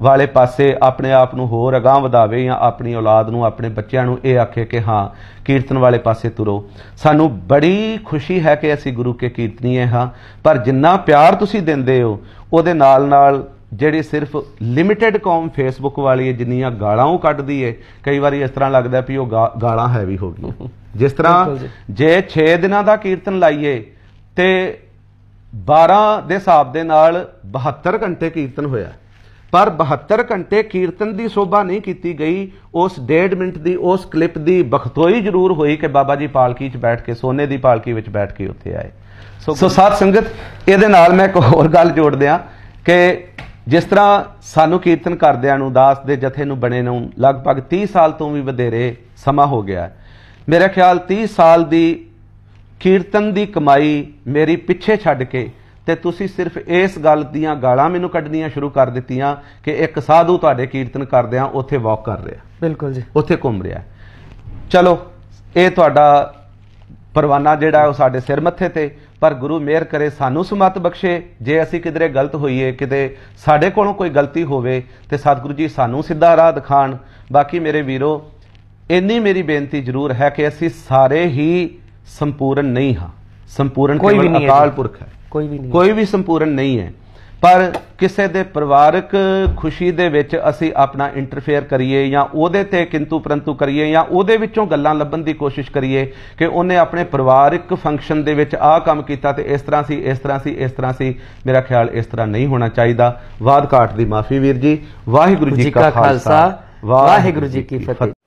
ਵਾਲੇ ਪਾਸੇ ਆਪਣੇ ਆਪ ਨੂੰ ਹੋਰ ਅਗਾਹ ਵਧਾਵੇ ਜਾਂ ਆਪਣੀ ਔਲਾਦ ਨੂੰ ਆਪਣੇ ਬੱਚਿਆਂ ਨੂੰ ਇਹ ਆਖੇ ਕਿ ਹਾਂ ਕੀਰਤਨ ਵਾਲੇ ਪਾਸੇ ਤੁਰੋ ਸਾਨੂੰ ਬੜੀ ਖੁਸ਼ੀ ਹੈ ਕਿ ਅਸੀਂ ਗੁਰੂ ਕੇ ਕੀਰਤਨੀਏ ਹਾਂ ਪਰ ਜਿੰਨਾ ਪਿਆਰ ਤੁਸੀਂ ਦਿੰਦੇ ਹੋ ਉਹਦੇ ਨਾਲ ਨਾਲ ਜਿਹੜੀ ਸਿਰਫ ਲਿਮਿਟਿਡ ਕੌਮ ਫੇਸਬੁੱਕ ਵਾਲੀ ਹੈ ਜਿੰਨੀਆਂ ਗਾਲਾਂ ਉਹ ਕੱਢਦੀ ਏ ਕਈ ਵਾਰੀ ਇਸ ਤਰ੍ਹਾਂ ਲੱਗਦਾ ਵੀ ਉਹ ਗਾਲਾਂ ਹੈਵੀ ਹੋ ਗਈ ਜਿਸ ਤਰ੍ਹਾਂ ਜੇ 6 ਦਿਨਾਂ ਦਾ ਕੀਰਤਨ ਲਾਈਏ ਤੇ 12 ਦੇ ਹਿਸਾਬ ਦੇ ਨਾਲ 72 ਘੰਟੇ ਕੀਰਤਨ ਹੋਇਆ ਪਰ 72 ਘੰਟੇ ਕੀਰਤਨ ਦੀ ਸੋਭਾ ਨਹੀਂ ਕੀਤੀ ਗਈ ਉਸ 1.5 ਮਿੰਟ ਦੀ ਉਸ ਕਲਿੱਪ ਦੀ ਬਖਤੋਈ ਜ਼ਰੂਰ ਹੋਈ ਕਿ ਬਾਬਾ ਜੀ ਪਾਲਕੀ 'ਚ ਬੈਠ ਕੇ ਸੋਨੇ ਦੀ ਪਾਲਕੀ ਵਿੱਚ ਬੈਠ ਕੇ ਉੱਥੇ ਆਏ ਸੋ ਸਾਥ ਸੰਗਤ ਇਹਦੇ ਨਾਲ ਮੈਂ ਇੱਕ ਹੋਰ ਗੱਲ ਜੋੜ ਦਿਆਂ ਕਿ ਜਿਸ ਤਰ੍ਹਾਂ ਸਾਨੂੰ ਕੀਰਤਨ ਕਰਦਿਆਂ ਨੂੰ ਦਾਸ ਦੇ ਜਥੇ ਨੂੰ ਬਣੇ ਨੂੰ ਲਗਭਗ 30 ਸਾਲ ਤੋਂ ਵੀ ਵਧੇਰੇ ਸਮਾਂ ਹੋ ਗਿਆ ਮੇਰੇ ਖਿਆਲ 30 ਸਾਲ ਦੀ ਕੀਰਤਨ ਦੀ ਕਮਾਈ ਮੇਰੀ ਪਿੱਛੇ ਛੱਡ ਕੇ ਤੇ ਤੁਸੀਂ ਸਿਰਫ ਇਸ ਗੱਲ ਦੀਆਂ ਗਾਲਾਂ ਮੈਨੂੰ ਕੱਢਣੀਆਂ ਸ਼ੁਰੂ ਕਰ ਦਿੱਤੀਆਂ ਕਿ ਇੱਕ ਸਾਧੂ ਤੁਹਾਡੇ ਕੀਰਤਨ ਕਰਦਿਆਂ ਉੱਥੇ ਵਾਕ ਕਰ ਰਿਹਾ ਬਿਲਕੁਲ ਜੀ ਉੱਥੇ ਘੁੰਮ ਰਿਹਾ ਚਲੋ ਇਹ ਤੁਹਾਡਾ ਪਰਵਾਨਾ ਜਿਹੜਾ ਉਹ ਸਾਡੇ ਸਿਰ ਮੱਥੇ ਤੇ ਪਰ ਗੁਰੂ ਮਿਹਰ ਕਰੇ ਸਾਨੂੰ ਸਮਤ ਬਖਸ਼ੇ ਜੇ ਅਸੀਂ ਕਿਧਰੇ ਗਲਤ ਹੋਈਏ ਕਿਤੇ ਸਾਡੇ ਕੋਲੋਂ ਕੋਈ ਗਲਤੀ ਹੋਵੇ ਤੇ ਸਤਿਗੁਰੂ ਜੀ ਸਾਨੂੰ ਸਿੱਧਾ ਰਾਹ ਦਿਖਾਣ ਬਾਕੀ ਮੇਰੇ ਵੀਰੋ ਇੰਨੀ ਮੇਰੀ ਬੇਨਤੀ ਜ਼ਰੂਰ ਹੈ ਕਿ ਅਸੀਂ ਸਾਰੇ ਹੀ ਸੰਪੂਰਨ ਨਹੀਂ ਹਾਂ ਸੰਪੂਰਨ ਕੇਵਲ ਅਕਾਲ ਪੁਰਖ ਹੈ ਕੋਈ ਵੀ ਨਹੀਂ ਕੋਈ ਵੀ ਸੰਪੂਰਨ ਨਹੀਂ ਹੈ ਪਰ ਕਿਸੇ ਦੇ ਪਰਿਵਾਰਕ ਖੁਸ਼ੀ ਦੇ ਵਿੱਚ ਅਸੀਂ ਆਪਣਾ ਇੰਟਰਫੇਅਰ ਕਰੀਏ ਜਾਂ ਉਹਦੇ ਤੇ ਕਿੰਤੂ ਪਰੰਤੂ ਕਰੀਏ ਜਾਂ ਉਹਦੇ ਵਿੱਚੋਂ ਗੱਲਾਂ ਲੱਭਣ ਦੀ ਕੋਸ਼ਿਸ਼ ਕਰੀਏ ਕਿ ਉਹਨੇ ਆਪਣੇ ਪਰਿਵਾਰਕ ਫੰਕਸ਼ਨ ਦੇ ਵਿੱਚ ਆਹ ਕੰਮ ਕੀਤਾ ਤੇ ਇਸ ਤਰ੍ਹਾਂ ਸੀ ਇਸ ਤਰ੍ਹਾਂ ਸੀ ਇਸ ਤਰ੍ਹਾਂ ਸੀ ਮੇਰਾ ਖਿਆਲ ਇਸ ਤਰ੍ਹਾਂ ਨਹੀਂ ਹੋਣਾ ਚਾਹੀਦਾ ਵਾਦ ਕਾਟ ਦੀ ਮਾਫੀ ਵੀਰ ਜੀ ਵਾਹਿਗੁਰੂ ਜੀ ਕਾ ਖਾਲਸਾ ਵਾਹਿਗੁਰੂ ਜੀ ਕੀ ਫਤਿਹ